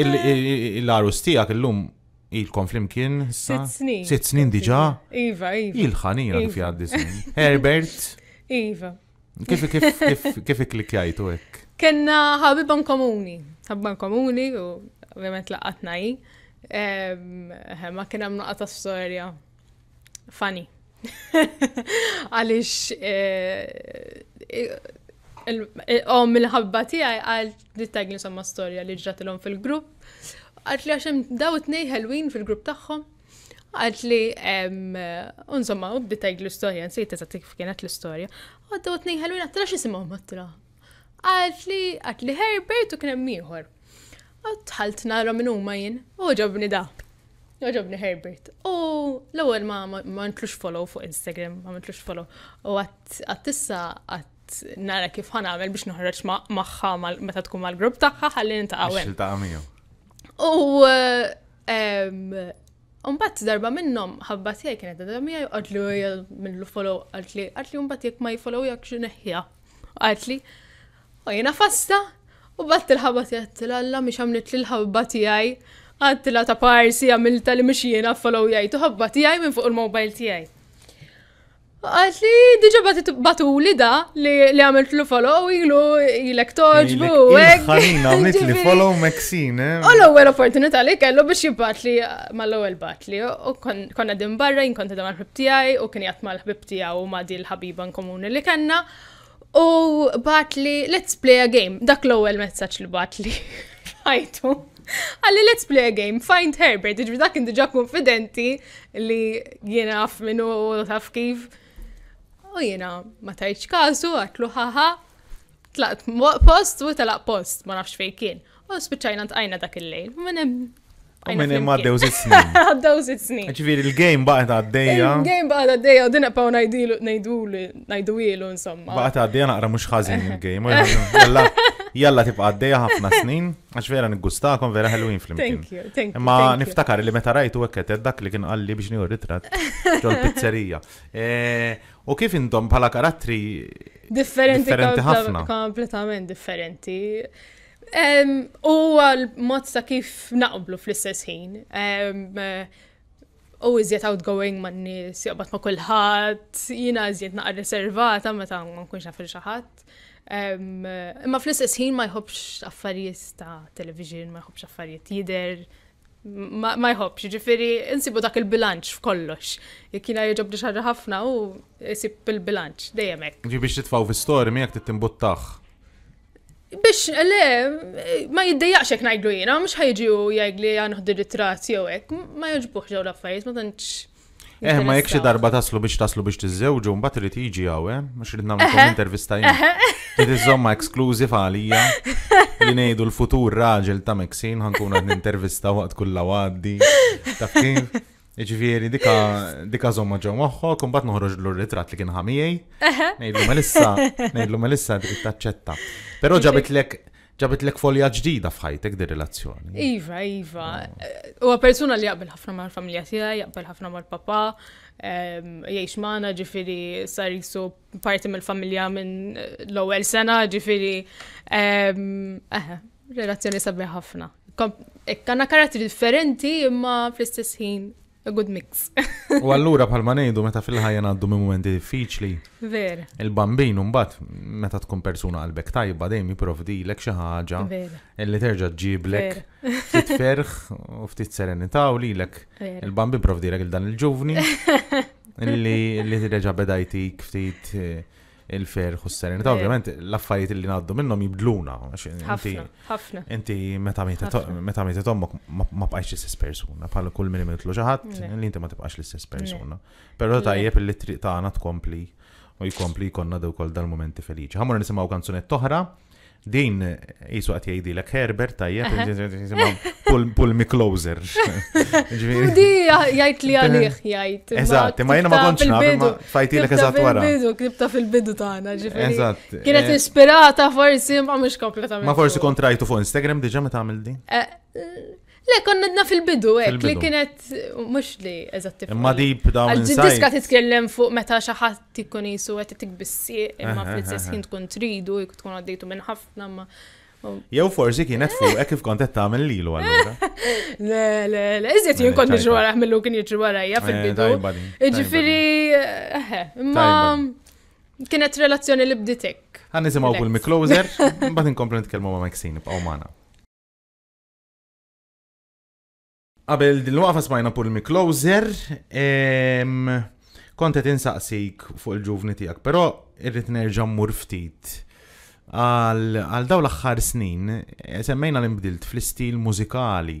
A: Il-arustijak il-lum Il-kom flimkien? Sitt snin. Sitt snin diġa? Iva, iva. Il-ħanina kif jgħaddi Herbert?
B: Iva. Kif kif kif
A: kif klikjajtu hekk?
B: Kenna ħabiban komuni, ħabiban komuni u ovvjament laqatna i. Ma kien hemm naqata storja fani. Għaliex om il-ħabba tiegħi għal dittagli somma storja li ġratilhom fil-grupp għat li għaxem daw t-nej ħelwin fil-grupp tagħhom. Għat li, unżomma, u bdita l-istoria, nsejt eżat kif kienet l-istoria. Għat daw t-nej ħelwin għat li xisimaw matra. Għat li, Herbert u kienem miħor. Għat ħalt nara minn huma jien, u ġobni da. Joġobni Herbert. U l-ewel ma ma ntlux follow fuq Instagram, ma ntlux follow. U għattissa għatt nara kif ħanamel biex noħroġ maħħa meta tkun mal-grupp taħħa ħalli nintaqawen. U eh, Umbat darba minnom ħabba tiegħi kienet darba miegħi qatlu minnu follow għaltli għaltli mbagħad jekk ma jfollow jak xi neħja. u jiena fasta u batt il-ħabba tiegħi alla mhix għamlet li l-ħabba tiegħi għadtilha ta' parsi għamilta li mhix follow jgħid u ħabba tiegħi minn fuq il-mobile tiegħi. Għat li diġa batu li da li għamilt lu follow ilu ilek toġbu. Għanina għamilt li follow
A: Maxine. U
B: l-ewel opportunità li kellu biex jibbat li ma l-ewel bat li. U konna din barra, t da mal-ħbib tijaj, u kien jatma l-ħbib tijaj u ma di l-ħabiba komuni li kanna. U bat li, let's play a game. Dak l-ewel messaċ li bat li. Għajtu. Għalli, let's play a game, find Herbert, ġvi dak indiġa konfidenti li jena għaf minnu u taf kif u jena ma tajċ kasu, għatlu ħaħa, tlaqt post u talaq post, ma nafx fej kien. U spiċajna t'ajna dak il-lejl.
A: Għajna ma għaddew zit snin.
B: Għaddew zit snin.
A: Ġviri, il-game baqet għaddeja.
B: Il-game baqet għaddeja, u dinna paw najdu ilu, insomma. Baqet
A: għaddeja naqra mux ħazin il-game. Jalla, jalla tibqa għaddeja ħafna snin, għax vera nigustakom vera Halloween flim. Thank you, thank you. Ma niftakar li meta rajtu għekket dak li kien għalli biex njur ritrat ġol pizzerija. Eh, U kif intom bħala karattri
B: differenti ħafna. Kompletament differenti. U għal mod sa kif naqblu fl-istess ħin. U iżjed outgoing man nies, nis ma' kulħadd, jiena iżjed reservata ma' meta ma nkunx naf xi ħadd. Imma fl-istess ħin ma jħobx affarijiet ta' television, ma jħobbx affarijiet jider ma jħobx, ġifiri, insibu dak il-bilanċ f'kollox. Jekina jġob ħaġa ħafna u jisib il-bilanċ, dejemek.
A: Ġi biex titfaw fi-stori miegħek tittimbuttaħ.
B: Biex, le, ma jiddejjaqx jek ngħidlu jina, mux ħajġi u għan ah, għanħdu ritrat jew hekk, ma jogħġbuħ ġew l-affarijiet, ma tantx Eh, ma jekk xi darba
A: taslu biex taslu biex tiżewġu, mbagħad irid jiġi hawn, eh? Mhux irid nagħmel intervista jien. Trid iżomma eksklużiv għalija li ngħidu l-futur raġel ta' Meksin ħankun qed nintervista waqt kulla għaddi. Taf kif? Ġifieri dika dika żomma ġew moħħok, imbagħad noħroġ l ritrat li kien ħamijej.
B: Ngħidlu ma lissa, ngħidlu
A: ma lissa dik taċċetta. Però ġabitlek ġabet l-ek folja ġdida fħajtek di relazzjoni.
B: Iva, iva. Ah. Eh, U persuna li jaqbel ħafna mal familja tija, jaqbel ħafna mal papa ehm, jgħix maħna ġifiri sar jisu parti mill familja minn l-ewwel sena ġifiri ehm, relazzjoni sabbi ħafna. Eh, kanna karatri differenti imma fl-istess ħin a good mix.
A: U allura bħalma ngħidu meta fil-ħajja għaddu minn momenti diffiċli. Ver. Il-bambin mbagħad meta tkun persuna qalbek tajba dejjem jipprovdilek xi ħaġa illi terġa' tġiblek ftit ferħ u ftit serenità u lilek il-bambin provdilek il dan il-ġuvni illi li terġa' bedajti ftit eh, il fer u Ta' ovvjament l-affarijiet li ngħaddu minnhom jibdluna. Ħafna. Inti meta meta tommok ma bqajx l-istess persuna, bħal kull min imitlu xi li inti ma tibqax l-istess persuna. Però tajjeb li tagħna tkompli u jkompli jkollna dew kol dal-momenti feliċi. Ħammur nisimgħu kanzunet toħra. Din jisu għat jajdi l Herbert tajjeb, pull me closer. Di
B: jajt li għalih jajt. Eżat, ma jena ma konċna, ma fajti l eżat wara. Bidu, kripta fil-bidu tana, ġifiri. Eżat. Kienet eh, ispirata forsi, ma mux kompletament. Ma forsi
A: kontrajtu fuq Instagram, diġa ma tamil di?
B: Eh, Le, konnedna fil-bidu, ek, li kienet, mux li, eżatti. Imma deep down inside. Għal-diska titkellem fuq meta xaħat ikun jisu għet tikbissi, imma fil istess jint kun tridu, kun għaddejtu minn ħafna, ma.
A: Jew forsi kienet fuq ek kif kontet ta' minn lilu allura.
B: Le, le, le, eżet iżjed jien kont niġu wara ħmillu kien jġu għara, ja fil-bidu. Iġifiri, eħe, imma kienet relazzjoni li bditek.
A: Ħan nisimgħu kull mikloser, mbagħad inkomplu nitkellmu ma' Maxine pa' b'għomana. Qabel l waqfa smajna pur il-mikloser, kontet insaqsik fuq il-ġuvni tijak, pero irrit nerġa' mmur ftit. Għal daw l-axħar snin, eh, semmejna l-imbdilt fl-istil mużikali,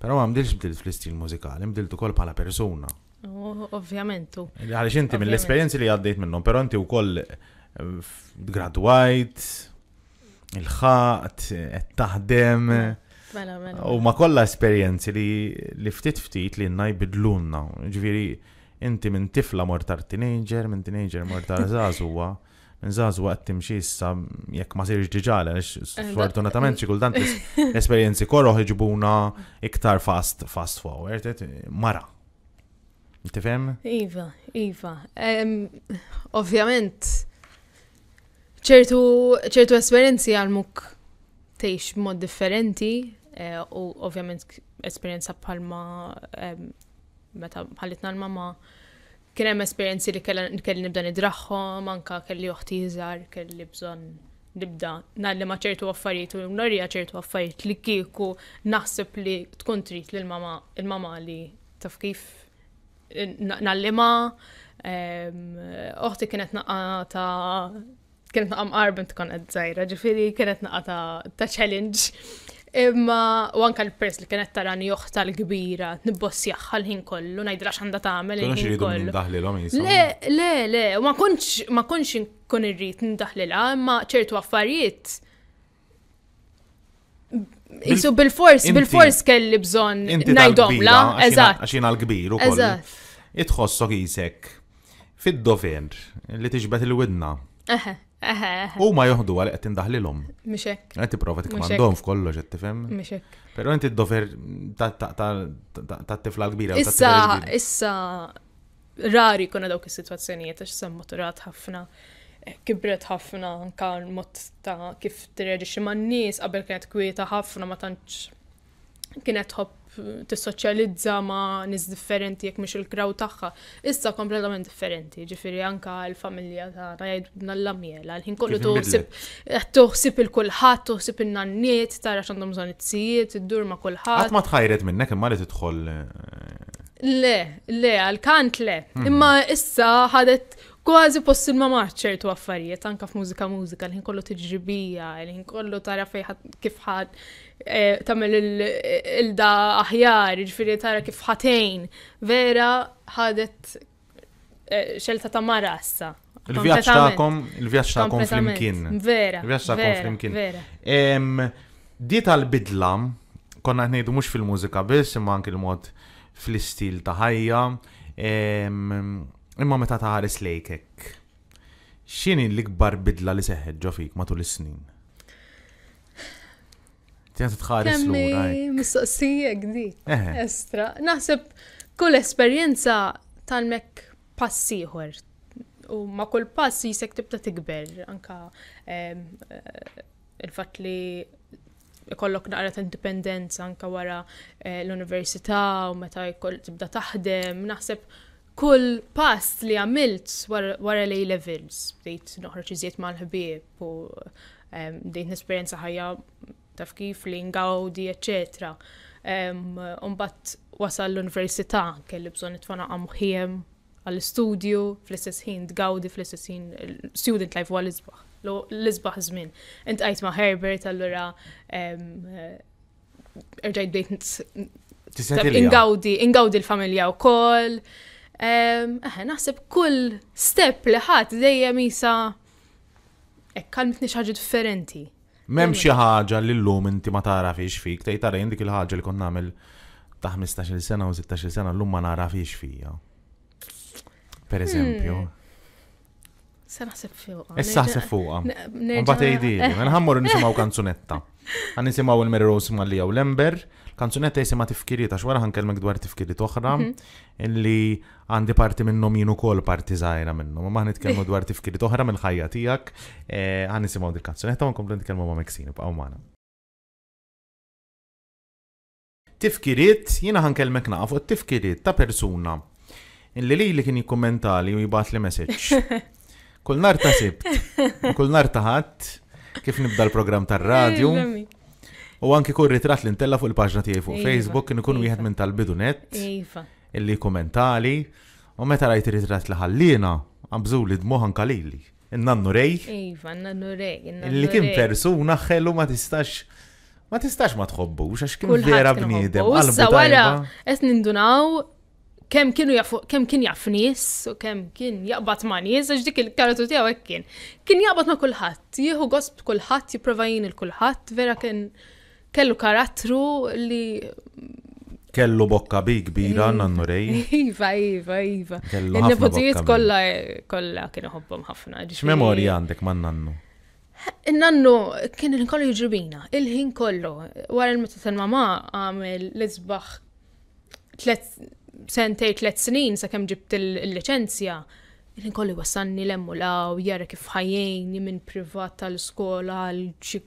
A: pero ma mdilx bdilt fl-istil mużikali, mbdilt koll bħala persuna.
B: Oh, Ovvjamentu. Għalix inti mill-esperienzi
A: li għaddejt minnhom, pero inti wkoll eh, graduajt, il-ħaqt, eh, taħdem. Mela, mela. U ma kolla esperienzi li, li ftit ftit li n-naj bidlunna. Ġviri, inti minn tifla mortar teenager, minn teenager mortar zazuwa. Minn zazuwa għattim xissa jekk ma sirġ diġala, eh, sfortunatament xie kultant esperienzi korro ħiġbuna iktar fast, fast forward, mara. fem?
B: Iva, Iva. Ovvjament, ċertu esperienzi għal-muk teħx mod differenti, Eh, u ovvjament esperjenza bħalma meta ħallitna l-mama kien hemm esperjenzi li kelli nibda nidraħħom, manka kelli uħti iżgħar, kelli bżonn nibda ma ċertu affarijiet u norija ċertu affarijiet li kieku naħseb li tkun trid lil mama il-mama li taf kif nagħlima oħti kienet naqa ta' kienet naqam mqarbin tkun qed żgħira, ġifieri kienet naqa ta' challenge Imma, u anka l-pers li kienet tarani joħta l-kbira, nibbos jaxħal ħin kollu, najdrax għanda ta' għamel l-ħin
A: kollu. Le,
B: le, le, u ma konċ, ma konċ nkun irrit ndaħlila, ma ċertu għaffariet. Isu bil-fors, bil-fors kelli bżon najdom la, eżat.
A: Għaxin għal-kbiru, eżat. Itħossok jisek, fid-dofer, li t-iġbet il-widna.
B: Eħe. U
A: ma joħdu għal qed tindaħlilhom.
B: Mishek. Qed tipprova
A: tikmandhom f'kollo ġetti fem. Mixek. Però inti d-dover t tifla kbira. Issa,
B: issa rari kuna dawk is situazzjoniet għax sem maturat ħafna eh, kibret ħafna kan mot ta' kif t-reġi man-nies qabel kienet kwieta ħafna ma tantx kienet hopp tissoċjalizza ma' nis differenti jekk mhix il-kraw tagħha. Issa kompletament differenti, ġifieri anka l-familja tagħna jgħidna l-lamjela, l-ħin kollu toħsib eh, toħsib il-kulħadd, toħsib in-nanniet, tara x'għandhom bżonn it-tzijiet, iddur ma' kulħadd. Qatt ma
A: tħajret minnek
B: imma li tidħol eh, Le, le, għal-kant le. Hmm. Imma issa ħadet kważi ma maħt ċertu affarijiet, anka f'mużika mużika, l-ħin kollu t-ġibija, l-ħin kollu tara fejħat kif eh, tamel il-da aħjar, ġifiri tara kif ħatejn, vera ħadet eh, xelta ta' marassa. Il-vjaċ ta'kom, il-vjaċ ta'kom fl-imkien. Vera. Il-vjaċ ta'kom
A: fl-imkien. Di tal-bidla, konna ħnejdu mux fil-mużika biss, imma anki il-mod fl-istil ta' ħajja Imma meta taħares lejkek, xini l-ikbar bidla li seħħet ġofik matul is-snin? Tjena tħares l-ura.
B: Mistoqsija gdi. Estra. Naħseb kull esperjenza tal-mek passiħor. U ma kull passi jisek tibda tikber. Anka eh, il-fat li ikollok naqra ta' indipendenza anka wara eh, l-università u meta tibda taħdem. Naħseb kull pass li għamilt wara li levels, bdejt noħroġ iżjed mal-ħbieb u bdejt nesperjenza ħajja taf kif li ngawdi, eccetera. Umbat wasal l-università kelli bżon it-tfana għamħiem għall-studio, fl-istess ħin tgawdi, fl-istess ħin student life għal isbaħ L-isbaħ żmien. Int għajt ma' Herbert allura erġajt eh, bdejt ingawdi, ingawdi l-familja u koll. Eħe, naħseb kull step li ħadd dejjem jisa ekkalmitni xaġa differenti.
A: Mem xi ħaġa li l-lum inti ma tarafix fik, tgħid tara dik il-ħaġa li konna għamil ta' 15-il sena u 16-il sena llum ma narafix fija. Per eżempju. Hmm.
B: Se fuqa. Issa naħseb fuqa. Mbagħad jgħidili, nħammur
A: nisimgħu kanzunetta. Għan nisimgħu il-Mary Rose Mallija u l-Ember. Kanzunetta jisimha tifkiriet għax wara ħankellmek dwar tifkiriet oħra mhm. illi għandi parti minnhom jien ukoll parti żgħira minnhom. Ma nitkellmu dwar tifkiriet oħra mill-ħajja tiegħek. Eh, għan nisimgħu dik kanzunetta u nkomplu nitkellmu ma' Meksini bqgħu magħna. Tifkiriet jiena ħankellmek naqfu t-tifkiriet ta' persuna illi li li kien jikkummentali u jibat li Kull nar ta' sibt, kull nar ta' ħadd, kif nibda l-programm tar-radju. Eh, u anki kull ritrat li ntella fuq il-paġna tiegħi fuq iva. Facebook kien ikun wieħed iva. minn tal-bidunet iva. illi kommentali u meta rajt ritrat li ħallina għabżu li dmuħan kalili. Innannu rej.
B: Iva, innannu rej. Illi kien persuna
A: xellu ma tistax ma tistax ma tħobbu, għax kien vera bniedem. Issa wara,
B: qed nindunaw kem kienu jafu, kem kien jaf nies, u kem kien jaqbat ma' nis, għax dik il-karatu tiegħu hekk kien. Kien jaqbat ma' kullħat, jieħu gosb kullħat, jiprovajin il kullħat vera kien kellu karatru li
A: kellu bokka bi kbira iva, nannu rej.
B: Iva, iva, iva. Il-nepotijiet kolla kolla kienu hobbom ħafna. X-memori
A: għandek man nannu?
B: Eh, nannu kien il-kollu jġribina, il-ħin kollu. Wara il-meta tal-mama għamil l-izbaħ sentej tlet snin sa' kem ġibt il-licenzja, il-kolli wasanni lemmu law, jara kif ħajjeni minn privat tal-skola, għal xi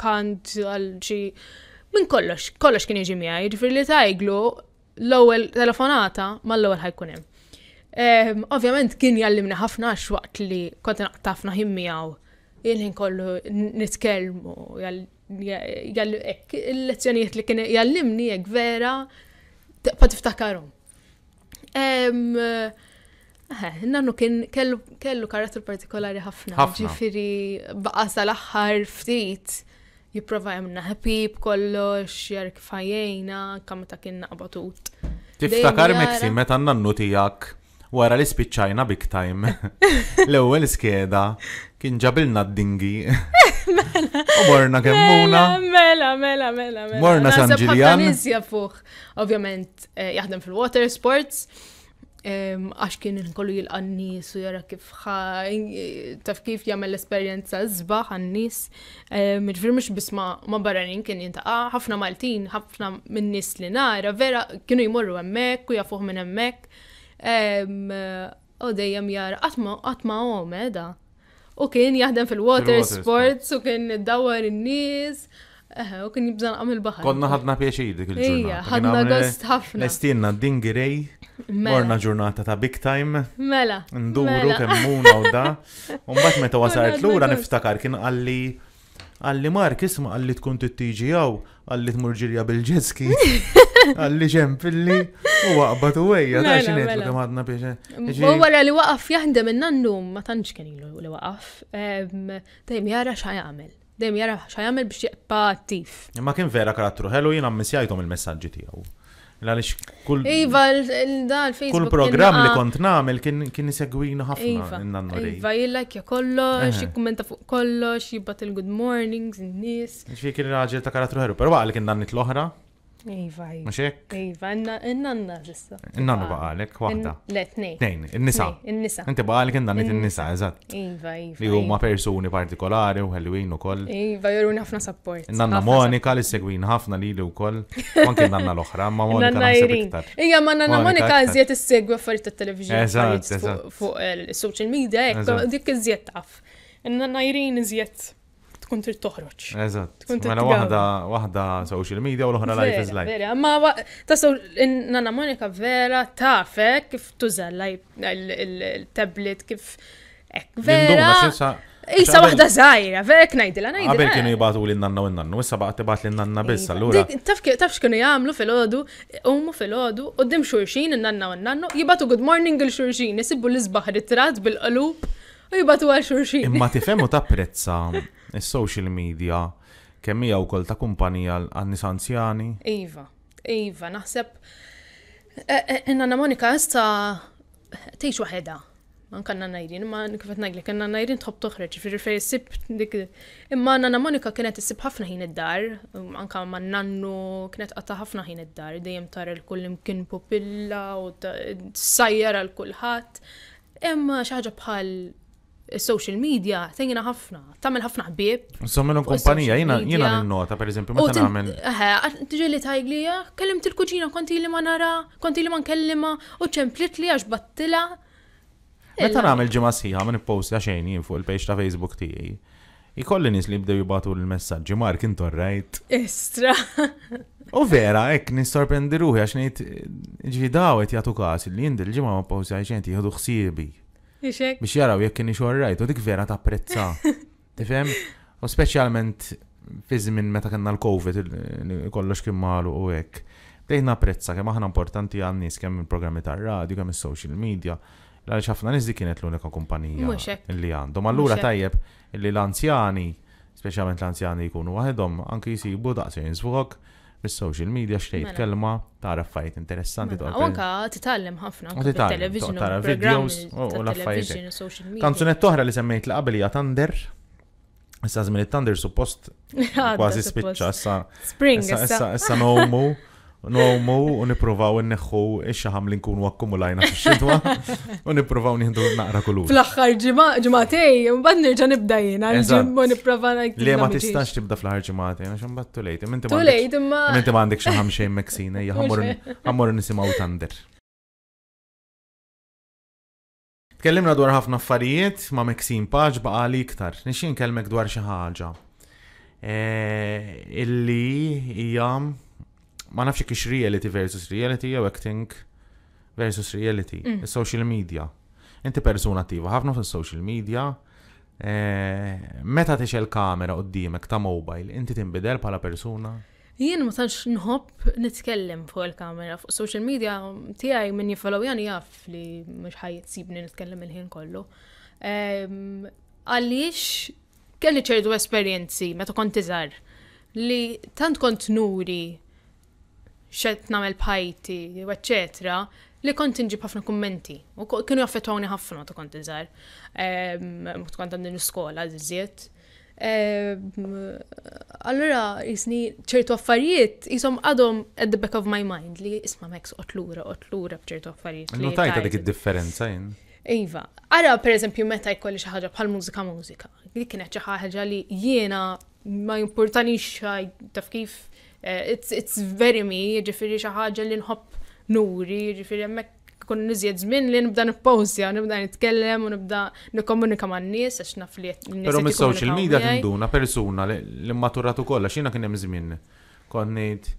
B: kant, għal xi minn kollox, kollox kien iġi miegħi, jiġifier li tajglu l-ewwel telefonata mal-ewwel ħajkun hemm. Ehm, ovvjament kien jallimni ħafna għax waqt li kont naqtafna ħimmijaw il-ħin kollu nitkellmu jall il-lezzjonijiet li kien jallimni jek vera Pa' tiftakarhom. Eh, eh, nannu kien kellu karattru partikolari ħafna. Ġifiri baqa sal-aħħar ftit jipprova jemna happy b'kollox, jark fajjena kam ta' kien naqbatut. Tiftakar Meksi, meta
A: nannu tijak wara li spiċċajna big time. L-ewwel skeda kien ġabilna d-dingi.
B: Mela. U morna kemmuna. Mela, mela, mela, mela, mela. Morna San Ġiljan. Nizja fuq, ovvjament, eh, jaħdem fil-water sports. Għax kien kollu jilqannis u jara kif taf kif jagħmel l-esperjenza żbaħ għan-nies. Miġifier mhux biss ma' barranin kien jintaqa' ħafna Maltin, ħafna minn nis li nara, vera kienu jmorru hemmhekk u jafuh minn hemmhekk. Eh, u dejjem jara għatma ma' għom u kien jaħdem fil-water sports u kien id-dawar in-nies. Eħe, u kien jibżan għam il-bahar. Konna
A: ħadna pieċi dik il-ġurnata. ħadna ħafna. Nestinna dingi
B: mela. morna
A: ġurnata ta' big time.
B: Mela. Nduru mela. kemmuna
A: u da. Umbat meta wasart l-ura niftakar kien għalli għalli Mark isma għalli tkun t-tiġi għaw, għalli t-murġirja bil-ġeski. Għalli ċempilli u għabbat u għajja, ta' mela, xinet u mela. kem għadna biex. U eh, għara
B: li waqaf jahdem innannum, ma tanċ kien ilu li waqaf, dajem jara xaj għamil. Dajem jara xaj għamil biex jibba attiv.
A: Ma kien vera karattru, ħelu jina missjajtom il-messagġi tijaw. Għalix kull.
B: Iva, da l-Facebook. Kull program li kont
A: namel kien segwina ħafna n-nannu rej. Iva,
B: iva jillak ja kollox, jikkumenta fuq kollox, jibbat il-good mornings, n-nis.
A: Xie kien raġel ta' karattru ħeru, pero għalli kien nannit l-ohra.
B: Iva. Mxek? Iva, iva n-nanna ġissa. N-nanna
A: baqalek, wahda. Le, t-nej. Nejn, n-nisa. N-nisa. Inti baqalek n-nannit n-nisa, eżat.
B: Iva, iva. Li huma iva.
A: persuni partikolari u Halloween u koll.
B: Iva, jorun ħafna support. N-nanna Monika
A: li segwin ħafna li li u koll. Anke n-nanna l-oħra, ma Monika naħseb iktar. Ija, ma n-nanna Monika għazjet
B: s-segwi affarijiet tal-televizjon. Eżat, eżat. Fuq il-social eh, media, dik iżjed taf. N-nanna Irene iżjed tkun trid toħroġ.
A: Eżatt. Mela waħda waħda social media u l-oħra life is life.
B: Vera, ma tasaw Nanna Monika vera tafek eh, kif tużella il-tablet kif ek vera. Issa waħda żgħira, vek najdila, ngħidilha. Qabel kienu
A: jibatu li nanna u nannu, issa baqgħet tibat li nanna biss, iva. allura.
B: Taf kienu jagħmlu fil-ħodu, umu fil-ħodu, u dim xurxin, nanna u nannu, jibatu good morning il-xurxin, isibbu l isbaħ ritrat bil-qalub, u jibatu għal xurxin. Imma
A: tifem u tapprezza Is-social media kemm hija wkoll ta' kumpanija għannis anzjani?
B: Iva, iva, naħseb e, e, e, Nanna Monika issa teħx waħedha. Man kanna najrin, ma kifet najli, kanna najrin tħobb fil firri s sib dik. Imma Nanna Monika kienet issib ħafna ħin id-dar, um, anka ma nannu kienet għata ħafna ħin id-dar, dejjem tar il-kull imkien pupilla u sajjar għal kulħadd. Imma xi bħal social media tejjina ħafna, tagħmel ħafna ħbieb.
A: Sommilhom kumpanija, jiena jiena nota pereżempju meta
B: nagħmel. Tiġi li tajglija, kellimt il-kuġina konti li ma nara, konti li ma nkellima u ċemplit li għax battila. Meta nagħmel
A: ġimgħa sħiħa ma nipposti xejn jien fuq il-pejx ta' Facebook tiegħi. Ikolli nies li bdew jibatu l-messaġġi Mark int right.
B: Estra!
A: U vera, ek nistorpendi ruħi għax ngħid ġidaw qed jagħtu li jindil ġimgħa ma pawsi xejn tieħdu ħsiebi. Biex jaraw jekk kien xor rajt, u dik vera ta' prezza. Tifem? U speċjalment fizz minn meta kanna l-COVID kollox kien malu u hekk. Dejna prezza kemm aħna importanti għan nies kemm il-programmi tar-radio, kemm is-social media. Għaliex ħafna nies nizdi kienet l-unika kumpanija li għandhom. Allura tajjeb li l-anzjani, speċjalment l-anzjani jkunu waħedhom, anke jisibu daqsejn żvok fil social media xtejt mela. kelma tara fajt interessanti. Mela. U anka
B: titgħallem ħafna television tara videos u l-affarijiet. Kanzunett
A: oħra li semmejt li qabel hija Thunder. Issa żmien it-Thunder suppost ah, kważi spiċċa issa. Spring issa. nomu u niprovaw n-neħu xaħam li nkunu akkumulajna fil-xidwa u niprovaw nieħdu naqra kulur.
B: Fl-axħar ġimatej, mbad nirġa nibda jena, ġimmu niprofa Li ma tistax
A: tibda fl-axħar ġimatej, għaxan bad tulejt. Tulejt, ma. Minti ma għandek xaħam xejn meksina, jgħamur nisimaw tander. Tkellimna dwar ħafna affarijiet ma' Meksin Paġ baqali iktar. Nixin kelmek dwar xi ħaġa. Eh, illi jgħam ma nafx kix reality versus reality jew acting versus reality. Mm. Social media. Inti persuna attiva ħafna fis-social media. Eh, meta tixel kamera d-dimek ta' mobile, inti tinbidel bħala persuna?
B: Jien ma tantx nħobb nitkellem fuq il-kamera, fuq social media tiegħi min jiffollow jani jaf li mhux ħajt sibni nitkellem il-ħin kollu. Ehm, għaliex kelli ċertu esperjenzi meta kont iżgħar li tant kont nuri xed namel pajti, eccetera, li kont inġib ħafna kummenti. U kienu jaffetoni ħafna ta' kont iżar. Kont għandin l-iskola, zizziet. Allora, jisni ċertu affarijiet, jisom għadhom at the back of my mind li isma meks otlura, otlura bċertu affarijiet. Notajta dik id-differenza jen? Iva, ara per eżempju meta jkolli xi ħaġa bħal mużika mużika. Dik kienet xi ħaġa li jiena ma jimportanix taf kif Eh, it's, it's very me, ġifiri xaħġa li nħob nuri, ġifiri jemmek kun nizjed zmin li nibda nipposja, nibda nitkellem u nibda ma' man nies għax naf li Però mis-social media tinduna
A: persuna li maturatu kolla, xina jiena kien hemm żmien kont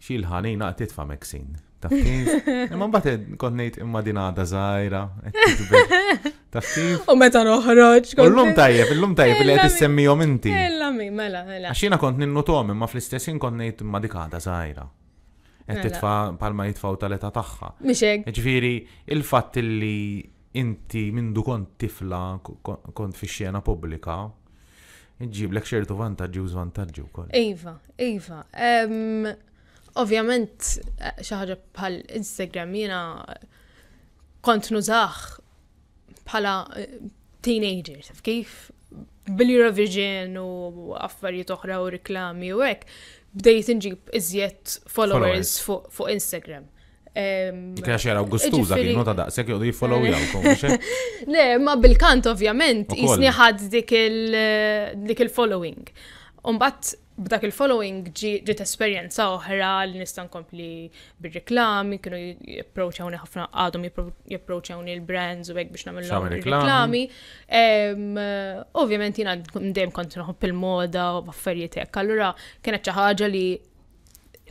A: xi l-ħanin naqtit fa' Imma mbagħad kont imma din għada U meta noħroġ. Illum tajjeb, illum tajjeb li qed issemmihom inti. Ella
B: mi, mela, mela. Għax jiena
A: kont ninnu tom, imma fl-istess jien kont ngħid ma' dikata żgħira. Qed mela. titfa' palma jitfgħu tal-età tagħha. Mhix hekk. Ġifieri, il-fatt li inti mindu kont tifla kont fi xena pubblika, ġib l xertu vantaġġi u zvantaġġi u koll.
B: Iva, iva. Um, Ovvjament, eh, xaħġa bħal Instagram jina kont nużax bħala eh, teenagers, kif bil-Eurovision u affarijiet oħra u riklami u hekk, bdejt inġib iżjed followers fuq Instagram. Kax jara gustuża nota da, sekk jgħodu follow jgħaw. Le, ma bil-kant ovvjament, jisniħad eh, dik il-following. Umbat b'dak il-following ġiet esperjenza oħra li nista' nkompli bir-reklami, kienu jipproċawni ħafna għadhom jipproċawni il brands u hekk biex namil reklami. Ovvjament jiena dejjem kont nħobb il-moda u b'affarijiet hekk. allora kienet xi li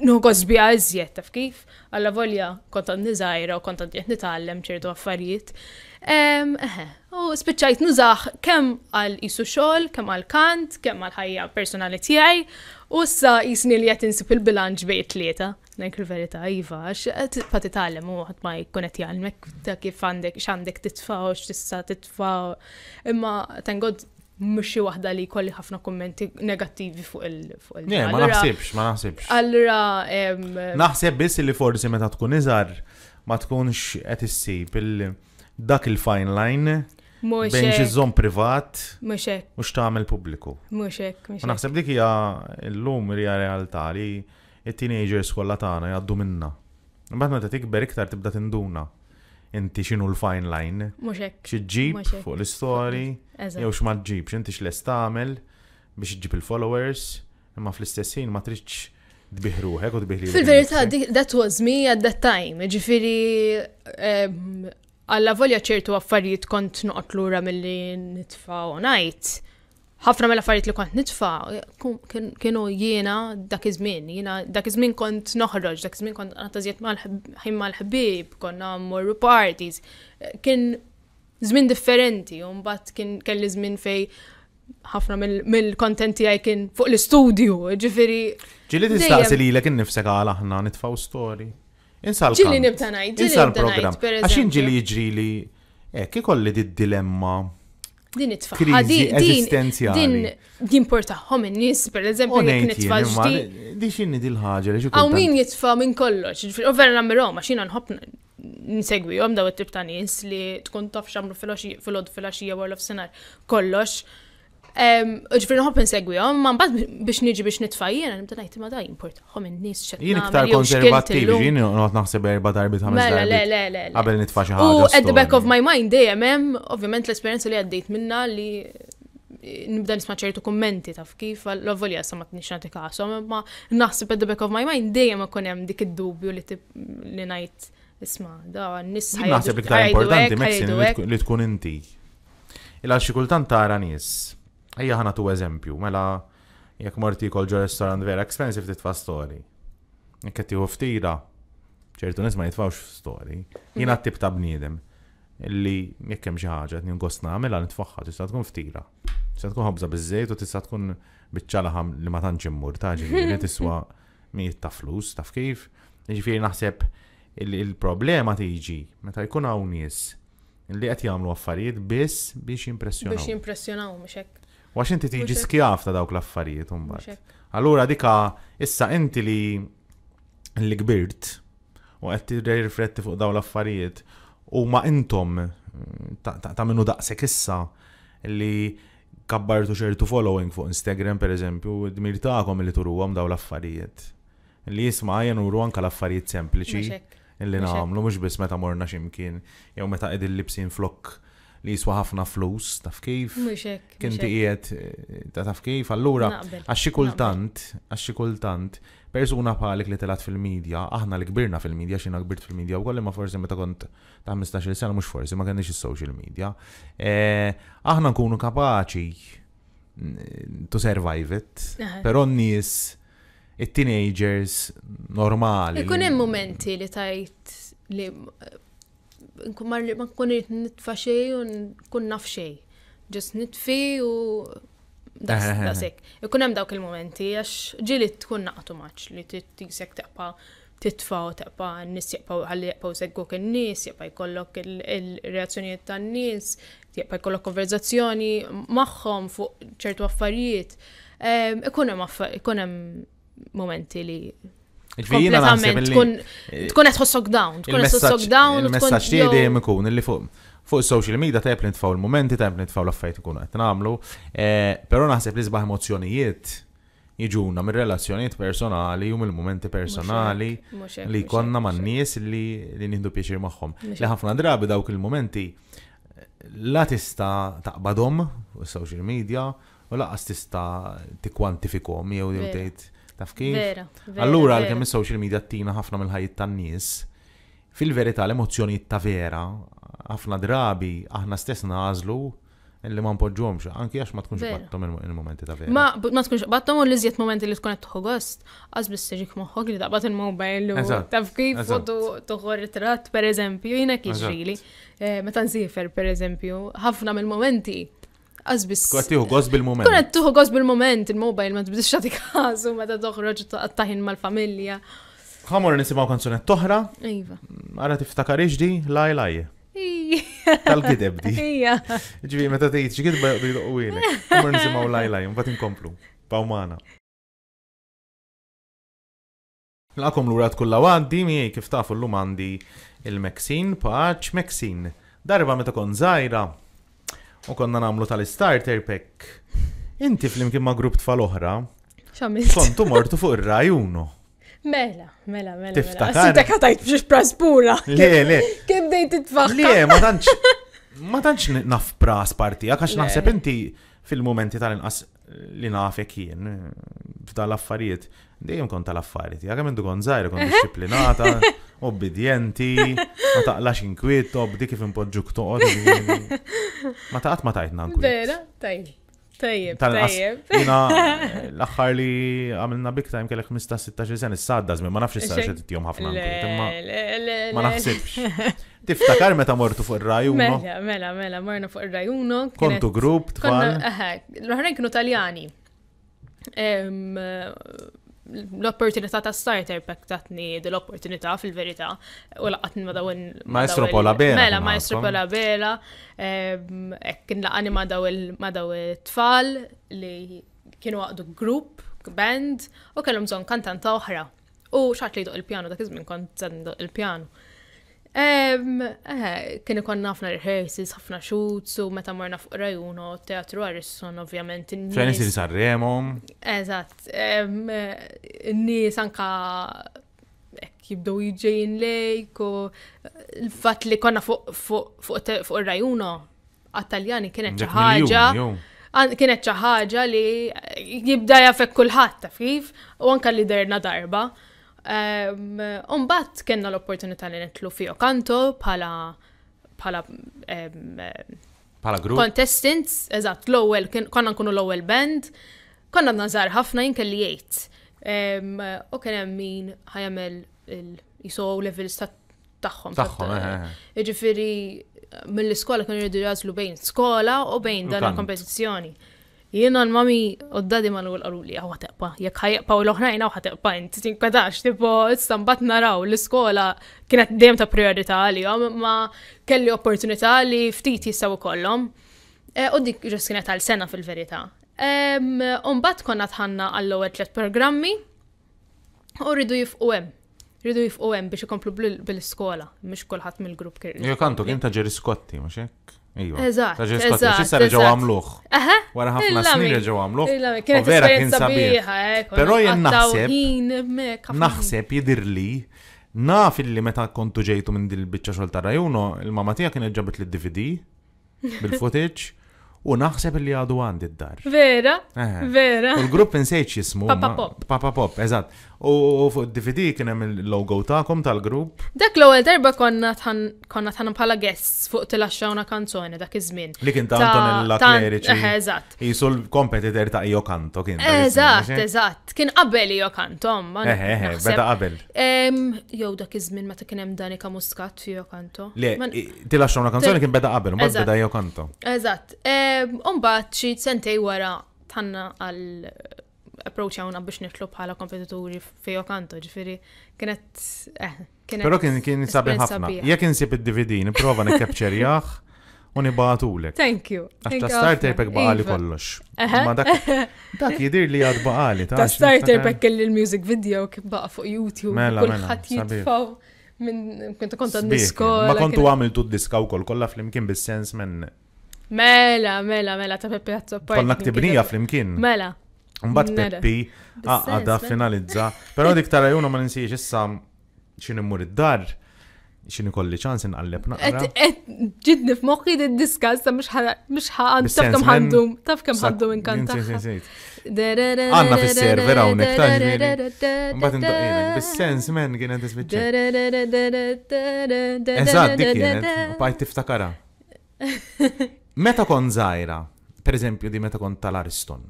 B: nogos biha iżjed taf kif, alla volja kont għandi żgħira u kont għandi nitgħallem ċertu affarijiet. U spiċċajt nużax kemm għal isu xogħol, kemm għal kant, kemm għal ħajja personali tiegħi, u issa jisni li qed il-bilanċ bejn tlieta. Ngħid il-verità iva, għax eh, pati tgħallem u ma jkun qed jgħallmek ta' kif għandek x'għandek titfa' u x'tista' titfa' imma tengod mux xi waħda li kolli ħafna kommenti negattivi fuq il-fuq il ma naħsibx, ma naħsibx. Allura naħseb
A: biss li forsi meta tkun iżgħar ma tkunx qed issib il- dak il-fine line bejn xi żomm privat u x'tagħmel pubbliku.
B: Mhux hekk. Naħseb
A: dik hija llum hija realtà li t teenagers kollha tagħna jgħaddu minna. Imbagħad meta tikber iktar tibda tinduna inti xinu l-fine line. Mhux hekk. Xi ġib fuq l-istori jew x'ma ġibx inti x'les tagħmel biex ġib il-followers imma fl-istess ħin ma tridx tbiħruħek u tbiħli. Fil-verità,
B: that was me at that time. Ġifiri, Alla volja ċertu affarijiet kont l-ura lura milli nitfa' u ngħid. Ħafna mill-affarijiet li kont nitfa' kienu jiena dak iż-żmien, jiena dak iż-żmien kont noħroġ, dak iż-żmien kont natażjed ħin mal-ħbib, konna mmorru parties. Kien żmien differenti u mbagħad kien kelli żmien fej ħafna mill-kontenti għaj kien fuq l-studio, ġifiri. Ġili t-istaxi li
A: l-ek nifsek għala ħna nitfaw story. Insal ġili nibta
B: ngħid, program. Għax
A: ġili ġili. hekk ikolli di dilemma
B: din it-tfaħħa ah, din din jimportaħħom in nis, pereżempju jekk nitfa' ġdid.
A: Di x'inni din ħaġa li min
B: jitfa' minn kollox, u vera nagħmilhom ma jiena nħobb nsegwihom daw it-tip ta' nies li tkun taf x'għamlu fil-għod fil-għaxija warlof senar kollox Ġifri nħobb nsegwihom, ma mbagħad biex niġi biex nitfajjien, nibda ngħid ma da jimportahom in-nies x'qed. Jien iktar konservativ, jien
A: noqgħod naħseb erba' darbit ħames mela, Le, Le, le, le, Qabel nitfa' xi ħaġa. U at the back of
B: my mind dejjem hemm ovvjament l-esperjenza li għaddejt minna li eh, nibda nisma' ċertu kummenti taf kif l-avvolja sa ma tnix nagħti kasom, ma naħseb at the back of my mind dejjem ikun dik id-dubju li ngħid isma' da n Naħseb iktar importanti li
A: tkun inti. Il-għal xi kultant tara nies Ejja ħana tu eżempju, mela jekk morti kol ġo restaurant vera expensive titfa stori. Jekk qed tieħu ftira, ċertu nies ma jitfawx stori. Jiena t-tip ta' bniedem illi jekk hemm xi ħaġa qed ningost nagħmilha nitfaħħa tista' tkun ftira. Tista' tkun ħobża biżejt u tista' tkun biċċalaħam li ma tantx immur ta' ġifieri tiswa mijiet ta' flus taf kif. Ġifieri naħseb il-problema tiġi meta jkun hawn nies li qed jagħmlu affarijiet biss biex jimpressjonaw. Biex
B: impressjonaw mhux hekk. Għax inti tiġi skjaf
A: ta' dawk l-affarijiet umbat. Allura dika issa inti li li kbirt u qed tirrifletti fuq dawn l-affarijiet u ma intom ta' minnu daqsek issa li kabbartu ċertu following fuq Instagram per eżempju, dmir ta'kom li turuhom dawk l-affarijiet. Li jisma' jenuru anka l-affarijiet sempliċi illi namlu mhux biss meta morna ximkien jew meta id libsin flok li jiswa ħafna flus, taf kif? Muxek. Kinti jiet, ta' eh, taf kif, allura għaxi kultant, għaxi kultant, persuna bħalik li telat fil-medja, aħna li kbirna fil-medja, xina kbirt fil-medja, u kolli ma forsi meta kont ta' 15 sena, mux forsi, ma kenniex il-social media. Eh, aħna nkunu kapaċi mm, to survive
B: it, pero
A: n-nis, it-teenagers normali. Ikun hemm
B: momenti li tajt li eh, ma nkun irid nitfa' xejn u nkun naf xejn. Ġust nitfi u dasek. Ikun hemm dawk il-momenti għax ġili tkun naqtu maċ li tisek teqpa titfa u teqpa n-nis jaqpaw għalli jaqpaw segguk n-nis, jaqpa jkollok il-reazzjonijiet ta' n-nis, jaqpa jkollok konverzazzjoni maħħom fuq ċertu affarijiet. Ikun hemm momenti li Ġvijina naħseb tkun qed ħossok down, tkun qed ħossok down. Il-messaġġ tiegħi dejjem
A: ikun illi fuq fuq social media tajb li nitfaw il-momenti, tajb li nitfaw l-affajt ikun qed nagħmlu, eh, però naħseb li sbaħ emozzjonijiet jiġuna mir relazzjonijiet personali u mill-momenti personali li konna man nies li nindu nieħdu magħhom. Li ħafna drabi dawk il-momenti la tista taqbadhom fuq social media u laqas tista tikkwantifikhom jew tgħid Taf kif? Allura għal kemm is-social media tina ħafna mill-ħajjit tan-nies, fil-verità l-emozzjonijiet ta' vera, ħafna drabi aħna stess nażlu li ma npoġġomx, anki għax ma tkunx battom il-momenti ta' vera. Ma
B: ma tkunx battom u li momenti li tkun qed toħogost, għaż biss seġik moħħok li taqbad il-mobile u taf kif fotu toħor ritratt pereżempju, jiena kif ġili. Eh, meta nsifer pereżempju, ħafna mill-momenti għazbis. Kont tiħu bil-moment. Kont tiħu bil-moment, il-mobile ma t-bidix xati kazu, ma ta' doħroġ taħin mal-familja.
A: Għamur nisimaw kanzunet toħra. Iva. Għara tiftakar iġdi, laj laj.
B: Tal-gideb di. Ija.
A: Ġivi, ma meta tejt ġgid bajdu u għile. Għamur nisimaw laj laj, mbat inkomplu. Pawmana. Lakom l-urat kulla għaddi, miej kif tafu l-lum il-Mexin, paċ Mexin. Darba meta kon zaħira, u konna namlu tal-starter pack. Inti flimkien ma' grupp tfal oħra.
B: Xamil. Kontu
A: mortu fuq ir-rajunu.
B: Mela, mela, mela. mela. Tiftakar. Sintek ħatajt biex praspura. Le, le. Kem dejt titfaħ. Le, ma tantx. Ma tanċ
A: naf pras parti, għax naħseb inti fil-momenti tal-inqas li nafek jien eh, f'dal affarijiet dejjem kont tal-affarijiet. jaka minn dukon kont kont disċiplinata, obbedjenti, ma taqlax inkwiet, obdi kif impoġġuk toqgħod. Ma taqgħod ma tajtna nkun. Vera,
B: tajb. Tajjeb, tajjeb. Jina
A: l-axħar li għamilna big time kellek 15-16 sen, s-sadda zmin, ma nafx s-sadda xed t-jom ħafna. Ma naħsibx.
B: Tiftakar meta mortu fuq il-rajuno. Mela, mela, mela, morna fuq il-rajuno. Kontu grupp, tfal. L-ħarajn kienu taljani l-opportunità ta' starter pack tatni l opportunità fil-verità u laqatni ma dawin Maestro Pola Bela. Mela, Maestro Pola Bela. Ehm, kien laqani ma daw il-tfal li kienu għadu grupp, band u kellhom bżonn kantanta oħra. U xaħt li il-pjano, dak iżmin kont il-pjano. Eh, kien ikon ħafna rehearsals, ħafna shoots, u meta morna fuq rajuno, teatru għarisson, ovvjament. Frenis li sarremo. Eżat. Eh, N-nis anka jibdow jġejn lejk u l-fat li konna fuq rajuno għat-Taljani kienet ħaġa. Kienet xi ħaġa li jibda jafek kulħadd taf u anke li derna darba. Umbat kena l-opportunità li netlu fi Okanto pala bħala pala group Contestants, eżatt, l-ewwel konna nkunu l-ewwel band, konna nażar ħafna jinkelli jgħid. U kien hemm min ħajamel jisow levels tagħhom. Tagħhom. Eh, eh, eh. Jiġifieri mill-iskola kienu jridu jażlu bejn skola u bejn dan il-kompetizzjoni. Jiena l-mami oddadi d-dadi ma l-għol għalu li għaw jek ħajqpa u l-oħrajn għaw ħateqpa, inti tinkwetax, tipo, bat naraw, l-iskola kienet dejjem ta' priorità li ma kelli opportunità li ftit jistaw kollom. E, u dik ġus kienet għal sena fil-verita. Umbat konna tħanna għall-ewwel tliet programmi u rridu jifqu hemm rridu jifqu biex ikomplu bil-iskola, mhux kulħadd mill-grupp kirri. Jokantu, kien
A: ta' Ġeri skotti mhux hekk? Iva. Eżatt. Xissar ġew għamluħ. Wara ħafna snin għamluħ. Oh, vera kien sabiħ. Eh,
B: naħseb. Naħseb
A: jidirli. Naf illi meta kontu ġejtu minn dil biċċa xol tarra rajuno, il-mamma tija kienet ġabet li dvd
B: bil-footage
A: u naħseb li għadu għandi d-dar.
B: Vera? Eh. Vera. U l-grupp
A: insejċ jismu. Papa Pop. Papa Pop, eżatt. U fuq DVD kien hemm il-logo tagħkom tal-grupp.
B: Dak l-ewwel darba konna konna tħan bħala guests fuq tilaxxawna kanzoni dak iż-żmien. Li kien ta' Anton il-Laklerici. Eh, eżatt.
A: Isu l-kompetitor ta' Io Kanto kien. Eżatt,
B: eżatt. Kien qabel Io Kanto. Eh, eh, eh beda qabel. Jew dak iż-żmien meta kien hemm Danika Muscat fi Io Kanto. Le, tilaxxawna kanzoni kien beda qabel, mbagħad beda Io Kanto. Eżatt. Umbagħad xi sentej wara tħanna għal approach għawna biex nitlu bħala kompetituri fejo kanto, ġifiri, kienet, eh, kienet. Pero kien kien sabi ħafna. Jek
A: insib id-DVD, niprofa nekapċerjaħ u nibatulek. Thank you. Għax ta' starter pack baqali iva. kollox. Ma dak, dak jidir li għad baqali. Ta' starter pack
B: kelli l-music video kif baqa fuq YouTube. Mela, mela. jitfaw minn kont kont disko. Ma kontu
A: għamiltu diska u koll, kolla fl-imkien bis-sens menne.
B: Mela, mela, mela, ta' peppi Għazzo. Kolla ktibnija fl-imkien. Mela, Mbatt Peppi għada
A: finalizza, Pero dik tara juna ma ninsiex issa x'in immur id-dar xin kolli ċans inqalleb naqra.
B: Ġidni f-mokki d-diska, sta mux ħan, taf kam ħaddum, taf kam ħaddum inkanta. Għanna fil-server għawnek, taġni. Mbat
A: intoqina, bis-sens men kienet isbitċa.
B: Eżad, dik kienet,
A: bajt tiftakara. Meta kon zaħira, per eżempju di meta kon tal-Ariston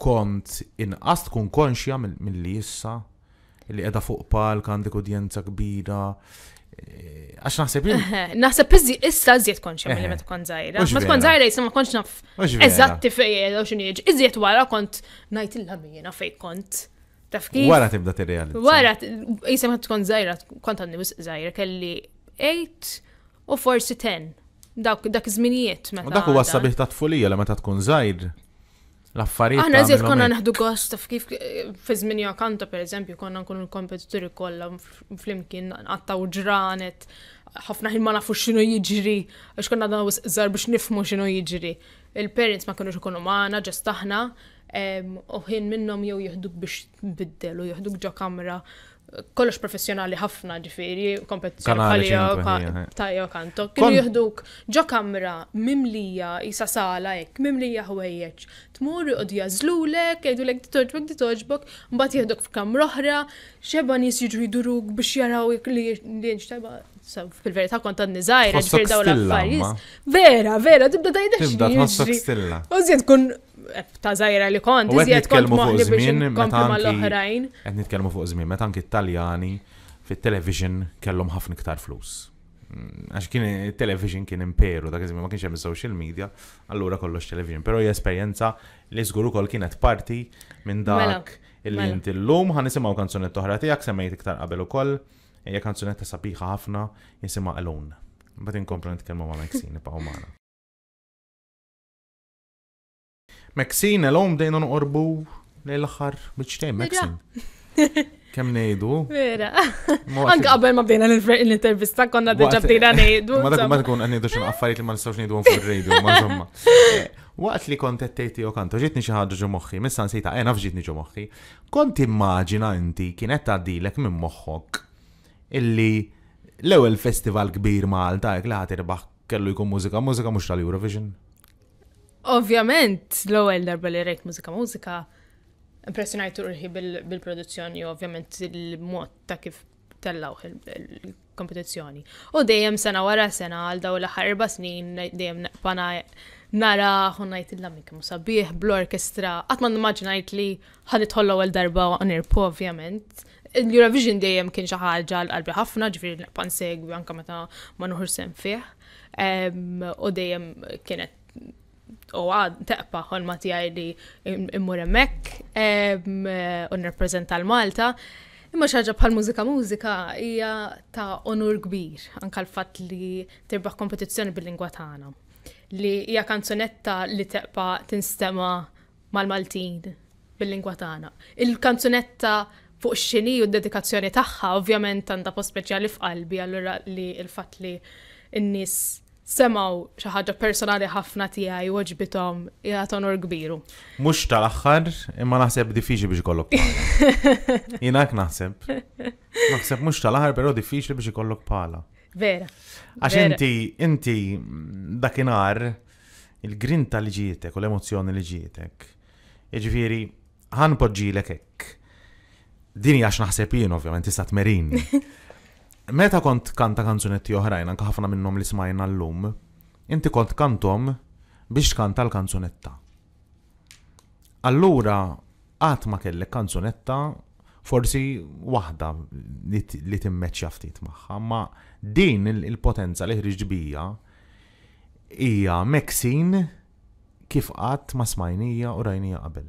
A: kont inqas tkun konxja mill-li issa li qiegħda fuq palk dik udjenza kbira. Eh, għax naħseb
B: Naħseb issa żiet konxja mill-li eh, meta tkun żgħira. Ma tkun żgħira jisna ma kontx naf eżatti fejn u x'inhi Iżjed wara kont ngħidilha jiena fej kont. Taf Wara tibda t-reali. Wara jisem ħadd tkun żgħira, kont għandi wisq żgħira kelli 8 u forsi 10. Dak dak iż-żminijiet meta. Dak huwa sabiħ
A: ta' tfulija meta tkun zaħir l-affarijiet. Aħna eżiet konna naħdu
B: gost taf kif fi għakanta, per eżempju, konna nkunu l-kompetituri kollha flimkien nqattaw ġranet ħafna ħin ma nafux x'inhu jiġri għax konna għadna żar biex nifmu x'inhu jiġri. Il-parents ma kienu ikunu maħna, ġest u ħin minnhom jew jieħduk biex biddel u jieħduk ġo kamra kollox professjonali ħafna ġifiri, kompetizjoni bħalija, tajja kanto. Kienu juhduk ġo kamra mimlija jisa sala jek, mimlija ħwejjeċ. Tmur jqod jazlulek, jgħidu l-ek ditoġbok, titoġbok, mbat juhduk f'kam roħra, xeban jiġu jiduruk biex jaraw li jġtaba. Fil-verità kont għadni zaħir, ġifiri daw l-affarijiet. Vera, vera, tibda tajdex. Tibda tħossok stilla. Użjed kun ta' zaħira li kont, iżjed kont moħli biex nkompli mal-oħrajn.
A: Qed nitkellmu fuq żmien, meta anki Taljani fit-television kellhom ħafna iktar flus. Mm, għax kien television kien imperu, dak iżmin ma kienx hemm social media, allura kollox television. Però hija esperjenza li żgur ukoll kienet parti minn dak mela, illi mela. inti llum nisimgħu kanzunetta oħra tiegħek semmejt iktar qabel ukoll, hija kanzunetta sabiħa ħafna jisimha Alone. Mbagħad inkomplu nitkellmu ma' Maxine pa' umana. Maxine, l-om dejna nqorbu l-axar biex tejn Maxine. Kem nejdu?
B: Vera. Anka qabel ma bdejna l-intervista konna deġa bdejna nejdu. Ma dak ma
A: tkun għannidu xin affarijiet li ma nistawx nejdu fuq il-radio, ma zomma. Waqt li kont ettejti u kanto, ġitni xi ħaġa ġo moħħi, missa nsejta ena eh, fġitni ġo moħħi. Kont immaġina inti kienet għaddilek minn moħħok illi l ewel festival kbir Malta jekk li ħatirbaħ kellu jkun mużika, mużika mux tal-Eurovision.
B: Ovvjament, l-ewwel darba li rejt mużika mużika impressionajtu rħi bil-produzzjoni u ovvjament il-mod ta' kif tellaw il-kompetizzjoni. U dejjem sena wara sena għal daw l-aħħar erba' snin dejjem pana nara ngħid illa minn sabiħ bl-orkestra qatt ma nimmaġinajt li ħadit ħolla ewwel darba nirpu ovvjament. il eurovision dejjem kien xi ħaġa l-qalbi ħafna, ġifieri pan segwi anke meta ma nħur sem fih. U dejjem kienet u għad teqpa ħolma tijaj li immur emmek eh, u reprezenta l-Malta. Imma xaġa bħal mużika mużika hija ta' onur kbir, anka l-fatt li tirbaħ kompetizzjoni bil-lingwa tagħna. Li hija kanzunetta li teqpa tinstema mal-Maltin bil-lingwa tagħna. Il-kanzunetta fuq xini u d-dedikazzjoni tagħha ovvjament għandha post speċjali f'qalbi allura li l-fatt li n-nies semaw xi ħaġa personali ħafna tiegħi waġbitom jagħtu onor kbiru.
A: Mhux tal-aħħar imma naħseb diffiċli biex pala. Jinak naħseb. Naħseb mhux tal-aħħar però diffiċli biex ikollok pala. Vera. Għax inti inti mm, dakinhar il-grinta li ġietek u l-emozjoni li ġietek. ħan poġġilek hekk. Dini għax naħseb jien ovvjament tista' merin. meta kont kanta kanzunetti oħrajn, anka ħafna minnhom li smajna llum, inti kont kantom biex kanta l-kanzunetta. Allura, għat ma kellek kanzunetta forsi waħda li timmeċċja ftit magħha, ma din il-potenza li ħriġ bija hija meksin kif qatt ma smajnija u rajnija qabel.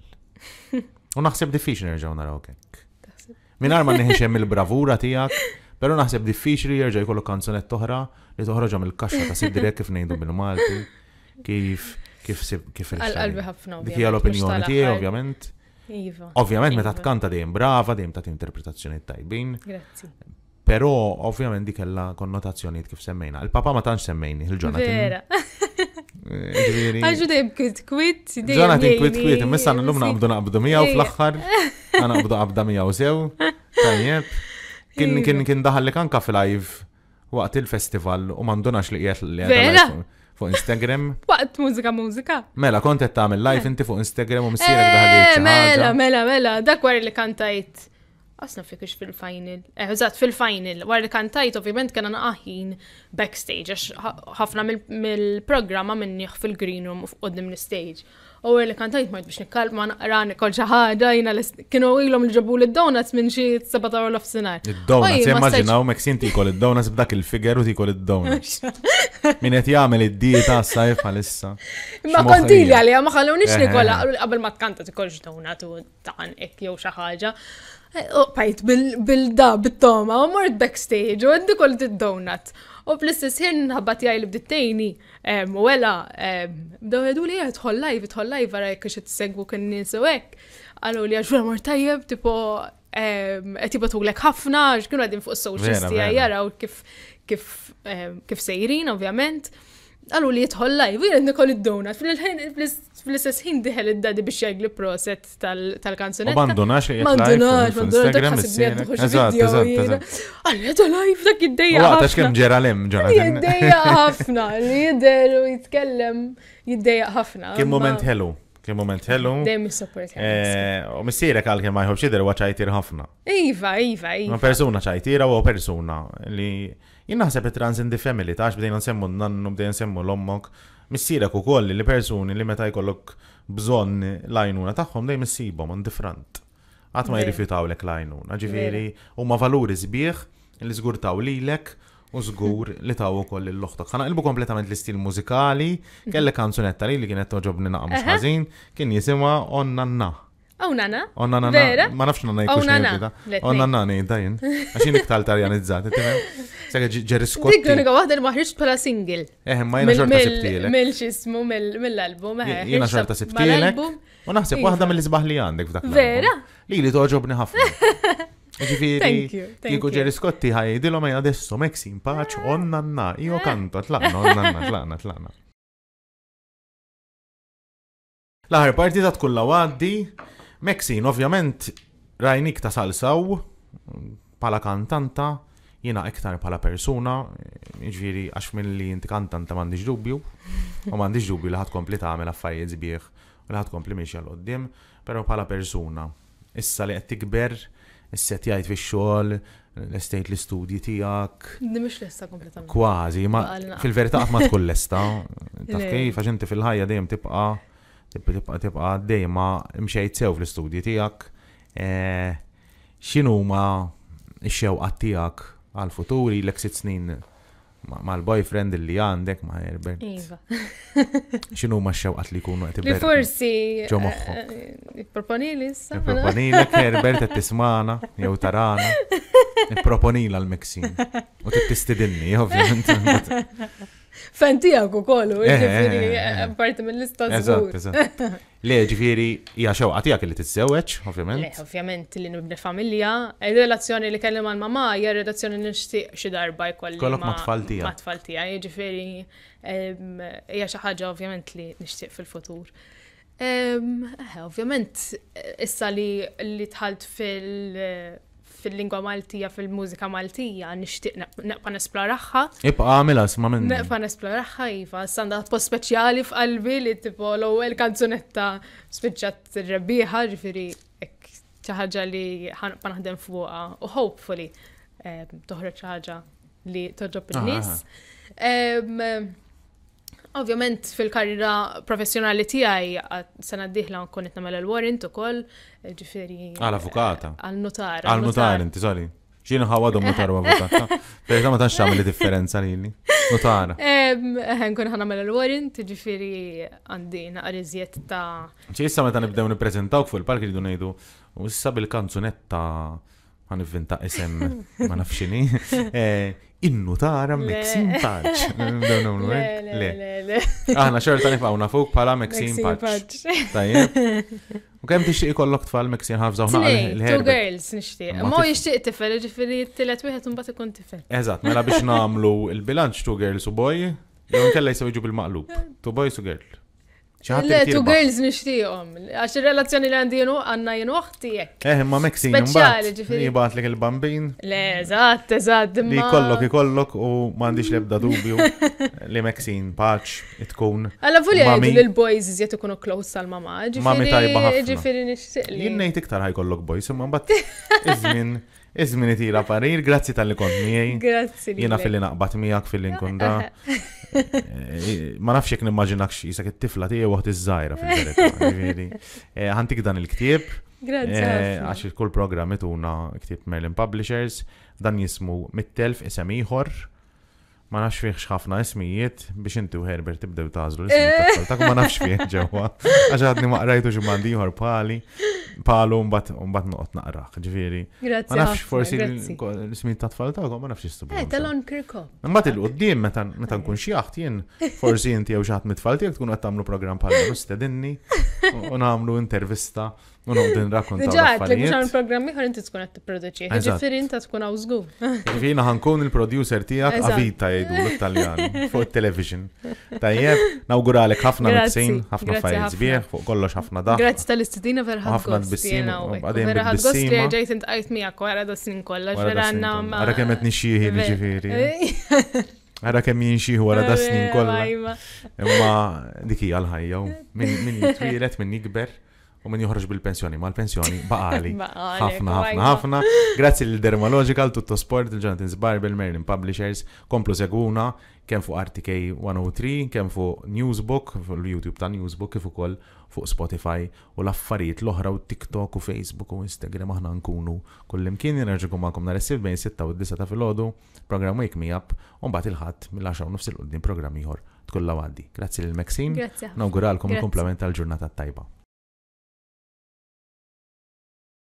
A: U naħseb diffiċli nerġgħu naraw hekk.
B: Mingħajr ma hemm
A: il-bravura tiegħek Pero naħseb diffiċli jirġa jkollu kanzunett toħra li toħroġa mill-kaxxa ta' sidrek kif ngħidu bil-Malti, kif kif kif il-qalbi ħafna. Dik hija l-opinjoni tiegħi ovvjament.
B: Iva. Ovvjament meta iva. tkanta
A: dejjem brava, dejjem ta' interpretazzjoni tajbin. Grazzi. Però ovvjament dik kellha konnotazzjonijiet kif semmejna. Il-papa ma tantx semmejni il ġonatin Vera. Eh, Għaxu
B: dejjem kwit kwit. Ġonatin kwit kwit, imma sanna l-lum naqbdu
A: naqbdu miegħu fl-aħħar. Għana naqbdu qabda miegħu sew. Tajjeb. Iva. Kien kien kien daħal li live waqt il-festival u mandunax li qiegħed li fuq Instagram.
B: Waqt mużika mużika.
A: Mela, kont qed tagħmel live mela. inti fuq Instagram u missiera eh, daħal Mela,
B: mela, mela, dak wara li kantajt. Asna fikix fil-final. Eh, eżatt fil-final. Wara li kantajt, ovvjament kena naqaħin backstage, għax ħafna mill-programma minniħ fil-green room u qoddim stage U li kantajt mort biex nikkal ma naqra nikol ħaġa jina kienu ilhom li ġabu l-donuts minn xi 17 of sinar. Id-donuts, immaġinaw
A: mek sinti jkol id-donuts b'dak il-figer u tikol id-donuts. Min qed jagħmel id-dieta sajf għalissa. Ma kontilja li ma ħallewniex nikola
B: qabel ma tkanta tikolx donuts u taqan ek jew xi ħaġa. Pajt eh, bil-da, bit-toma, u mort backstage, u għaddi kol id-donut. U fl istess ħin ħabbat jgħaj li bdittejni, u għela, bdaw jgħadu li jgħad tħol live, tħol għara jgħak xe t-segwu kien u għek. Għallu li għaxu għamur tajjeb, tipo, tipo tuglek ħafna, xkienu għadin fuq s-socials tijaj u kif sejrin, ovvjament. Għallu li jitħol live, jiret kon id-donut, fil istess ħin diħel id-dadi biex jgħagli proset tal-kanzunetta. Mandunax, mandunax, mandunax, mandunax, mandunax, mandunax, mandunax, mandunax, mandunax,
A: Kien moment hellu. Dejjem support eh, U missierek għal kien ma jħobx jidher huwa ħafna.
B: Iva, iva, iva. Ma
A: persuna ċajtira u persuna li Jien naħseb it-trans in the family, tax bdejna nsemmu nannu, bdejna nsemmu l-ommok, missirek u koll li persuni li meta jkollok bżon lajnuna taħħom dej missibom on different. Għat ma jirrifjutaw lek lajnuna, ġifiri, u ma valuri zbieħ li zgurtaw li lek u zgur li taw u koll l-loħtok. Għana ilbu kompletament l-istil mużikali, mhm. kelle kanzunetta li li kienet toġobni naqqa mux kien jisima on na.
B: Oh nana. Oh nana. Vera? Ma
A: nafx nana jkux nana. Oh nana nej, dajn. Għaxin iktar tarjanizzat, timem. Saka ġerri skott. Dik l-unika
B: waħda li maħriġ bħala single. Eh, ma jina xorta sibtilek. Mill-xismu, mill-album. Eh, jina xorta sibtilek. U naħseb waħda mill
A: isbaħ li għandek f'dak. Vera? Li li toġobni ħafna. Ġifiri, you. ġeri skotti ħaj, dilom għaj adesso, Meksin, paċ, onnanna, jo kanto, tlaqna, onnanna, tlaqna, tlaqna. Laħar parti ta' tkulla għaddi, Mexin, ovvjament, rajnik ta' salsaw, pala kantanta, jina iktar pala persuna, ġviri għax minn li jinti kantanta mandiġ dubju, u mandiġ dubju li ħatkompli ta' għamela affarijiet zbieħ, u li ħatkompli miex għal qoddim pero pala persuna. Issa li għed tikber, issa' set jgħajt xogħol l-estate li studji tijak.
B: Nimix lesta kompletament. Kważi, ma fil-verità ma tkun
A: lesta. Taf kif, fil-ħajja dejjem tibqa' tibqa dejma mxejt sew fl-istudji tiegħek. X'inhu ma x xewqa tiegħek għal-futuri l sitt snin mal-boyfriend li għandek ma' Herbert. Iva. X'inhu ma x xewqa li jkunu qed Li forsi. Ġo eh, moħħok.
B: Eh, Proponili issa. Eh, Herbert qed tismana jew tarana.
A: E Proponila l-Meksin. U tistidinni, ovvjament.
B: Fentijak tijak u kollu, eh, eh, ġifiri, eh, parti mill-lista zgur.
A: Le, ġifiri, hija għatijak li t ovvjament. Le,
B: ovvjament, li nibni familja. Il-relazzjoni e li kellim għal mamma hija relazzjoni nishtiq xi darba jkolli. Kollok ma tfaltija. Ma ġifiri, jgħal xi ħaġa ovvjament li nishtiq fil-futur. Ovvjament, issa li tħalt fil- fil-lingwa Maltija, fil-mużika Maltija, nixtieq neqpa nesploraħħa.
A: Ibqa għamilha sma minn. Neqpa
B: nesploraħħa iva, sanda po speċjali f'qalbi li tipo l-ewwel kanzunetta spiċċat rebbieħa ġifieri hekk xi ħaġa li ħanqpa naħdem fuqha u hopefully eh, toħroġ xi ħaġa li toġġob in-nies. Ovvjament fil-karriera professjonali tiegħi sena d-dieħla nkun qed nagħmel il-warrant ukoll, ġifieri. għall avukata eh, Għal-notar. Għal-notar
A: inti sorry. Xinu ħawadhom notar u avukata. Perta ma tantx tagħmel differenza lili. Notar.
B: Eh, nkun ħana mela l-warrant, ġifieri għandi naqar ta'
A: Ġi issa meta nibdew nippreżentawk fuq il-park iridu ngħidu u issa bil-kanzunetta ħan isem ma nafxini. Eh, innu tara Maxim Patch. Eh? Le, le,
B: le, le. Aħna xorta nifawna fuq
A: pala Maxim Patch. Tajjeb. U kemm tixtieq ikollok tfal Maxim Hafza u Two girls nixtieq. Mo
B: jixtieq tifel, ġifieri t-tielet wieħed imbagħad ikun tifel. Eżatt, mela biex namlu
A: il bilanċ two girls u boy, jom kella jsew bil-maqlub. Eh. Two boys u girl. Le, tu girls
B: nishtiqom. Għax il-relazzjoni li għandi jenu għanna jenu jek.
A: Eh, ma Meksin. Speċjali ġifiri. li l bambin.
B: Le, zaħt, eżat. Li kollok, li
A: kollok u mandiċ lebda dubju li Meksin paċ itkun. Għalla fulli għajdu li
B: l-boys jizjet ikunu close għal mama. Mami tajba ħafna. Ġifiri nishtiqli.
A: Jinnejt iktar ħajkollok boys, ma mbatt izmin Izmini itila parir, grazzi tal-li kont miej. Grazzi. Jena fil-li naqbat miegħek fil-li nkun
B: eh,
A: Ma nafx jekk nimmaġinak xisak it-tifla tiegħi waħt iż żajra fil verita Għantik eh, dan il-ktieb. Grazzi. Eh, għax kull programm ituna ktieb Merlin Publishers dan jismu mit-telf isem ieħor ma nafx fiħx ħafna ismijiet biex inti u Herbert tibdew tażlu l-ismijiet ta' ma nafx fih ġewwa. Għax għadni ma rajtu xi mandi ieħor pali, palu mbagħad noqot noqgħod ġifiri. Grazie Ma nafx forsi l-ismijiet ta' tfal tagħkom ma nafx jistibu. Eh, talon kirko. Mbagħad il qoddim meta nkun xieħt jien forsi inti jew xi ħadd mit-tfal tiegħek tkun għattamlu tagħmlu programm l nistedinni u nagħmlu intervista Unum din rakun. Ġat, li biex
B: għan programmi għan inti tkun għat produċi Ġifiri inta tkun għawżgu. zgur. Ġifiri
A: ħankun il-producer tijak għavita jgħidu l-Italjan fuq il television. Tajjeb, nawguralek ħafna mitzin, ħafna fajn zbieħ, fuq kollox ħafna da. Grazzi
B: tal-istudina verħad. Ħafna d-bissim. Verħad għost li ġejt int għajt miegħek għara da snin kollox. Għara kemet nixieħi li ġifiri.
A: Għara kemm jinxieħu għara da snin kollha. Imma dikija l-ħajja. Min jitwilet, min jikber u min joħroġ bil-pensjoni, ma l-pensjoni baqali. Ħafna, ħafna, ħafna. Grazzi l-Dermalogical, Tutto Sport, il-Jonathan Zbarbel, Merlin Publishers, komplu seguna, kem fuq RTK 103, kem fuq Newsbook, fuq l-YouTube ta' Newsbook, kif ukoll fuq Spotify u l-affarijiet l-oħra u TikTok u Facebook u Instagram aħna nkunu kullimkien nerġgħu magħkom nhar is-sib bejn 6 u 9 ta' filgħodu, programm Wake Me Up u mbagħad il-ħadd mill-10 nofs il-qudiem programm ieħor tkollha għaddi.
B: Grazzi lil Maxim. Nawguralkom il-komplement tal-ġurnata tajba.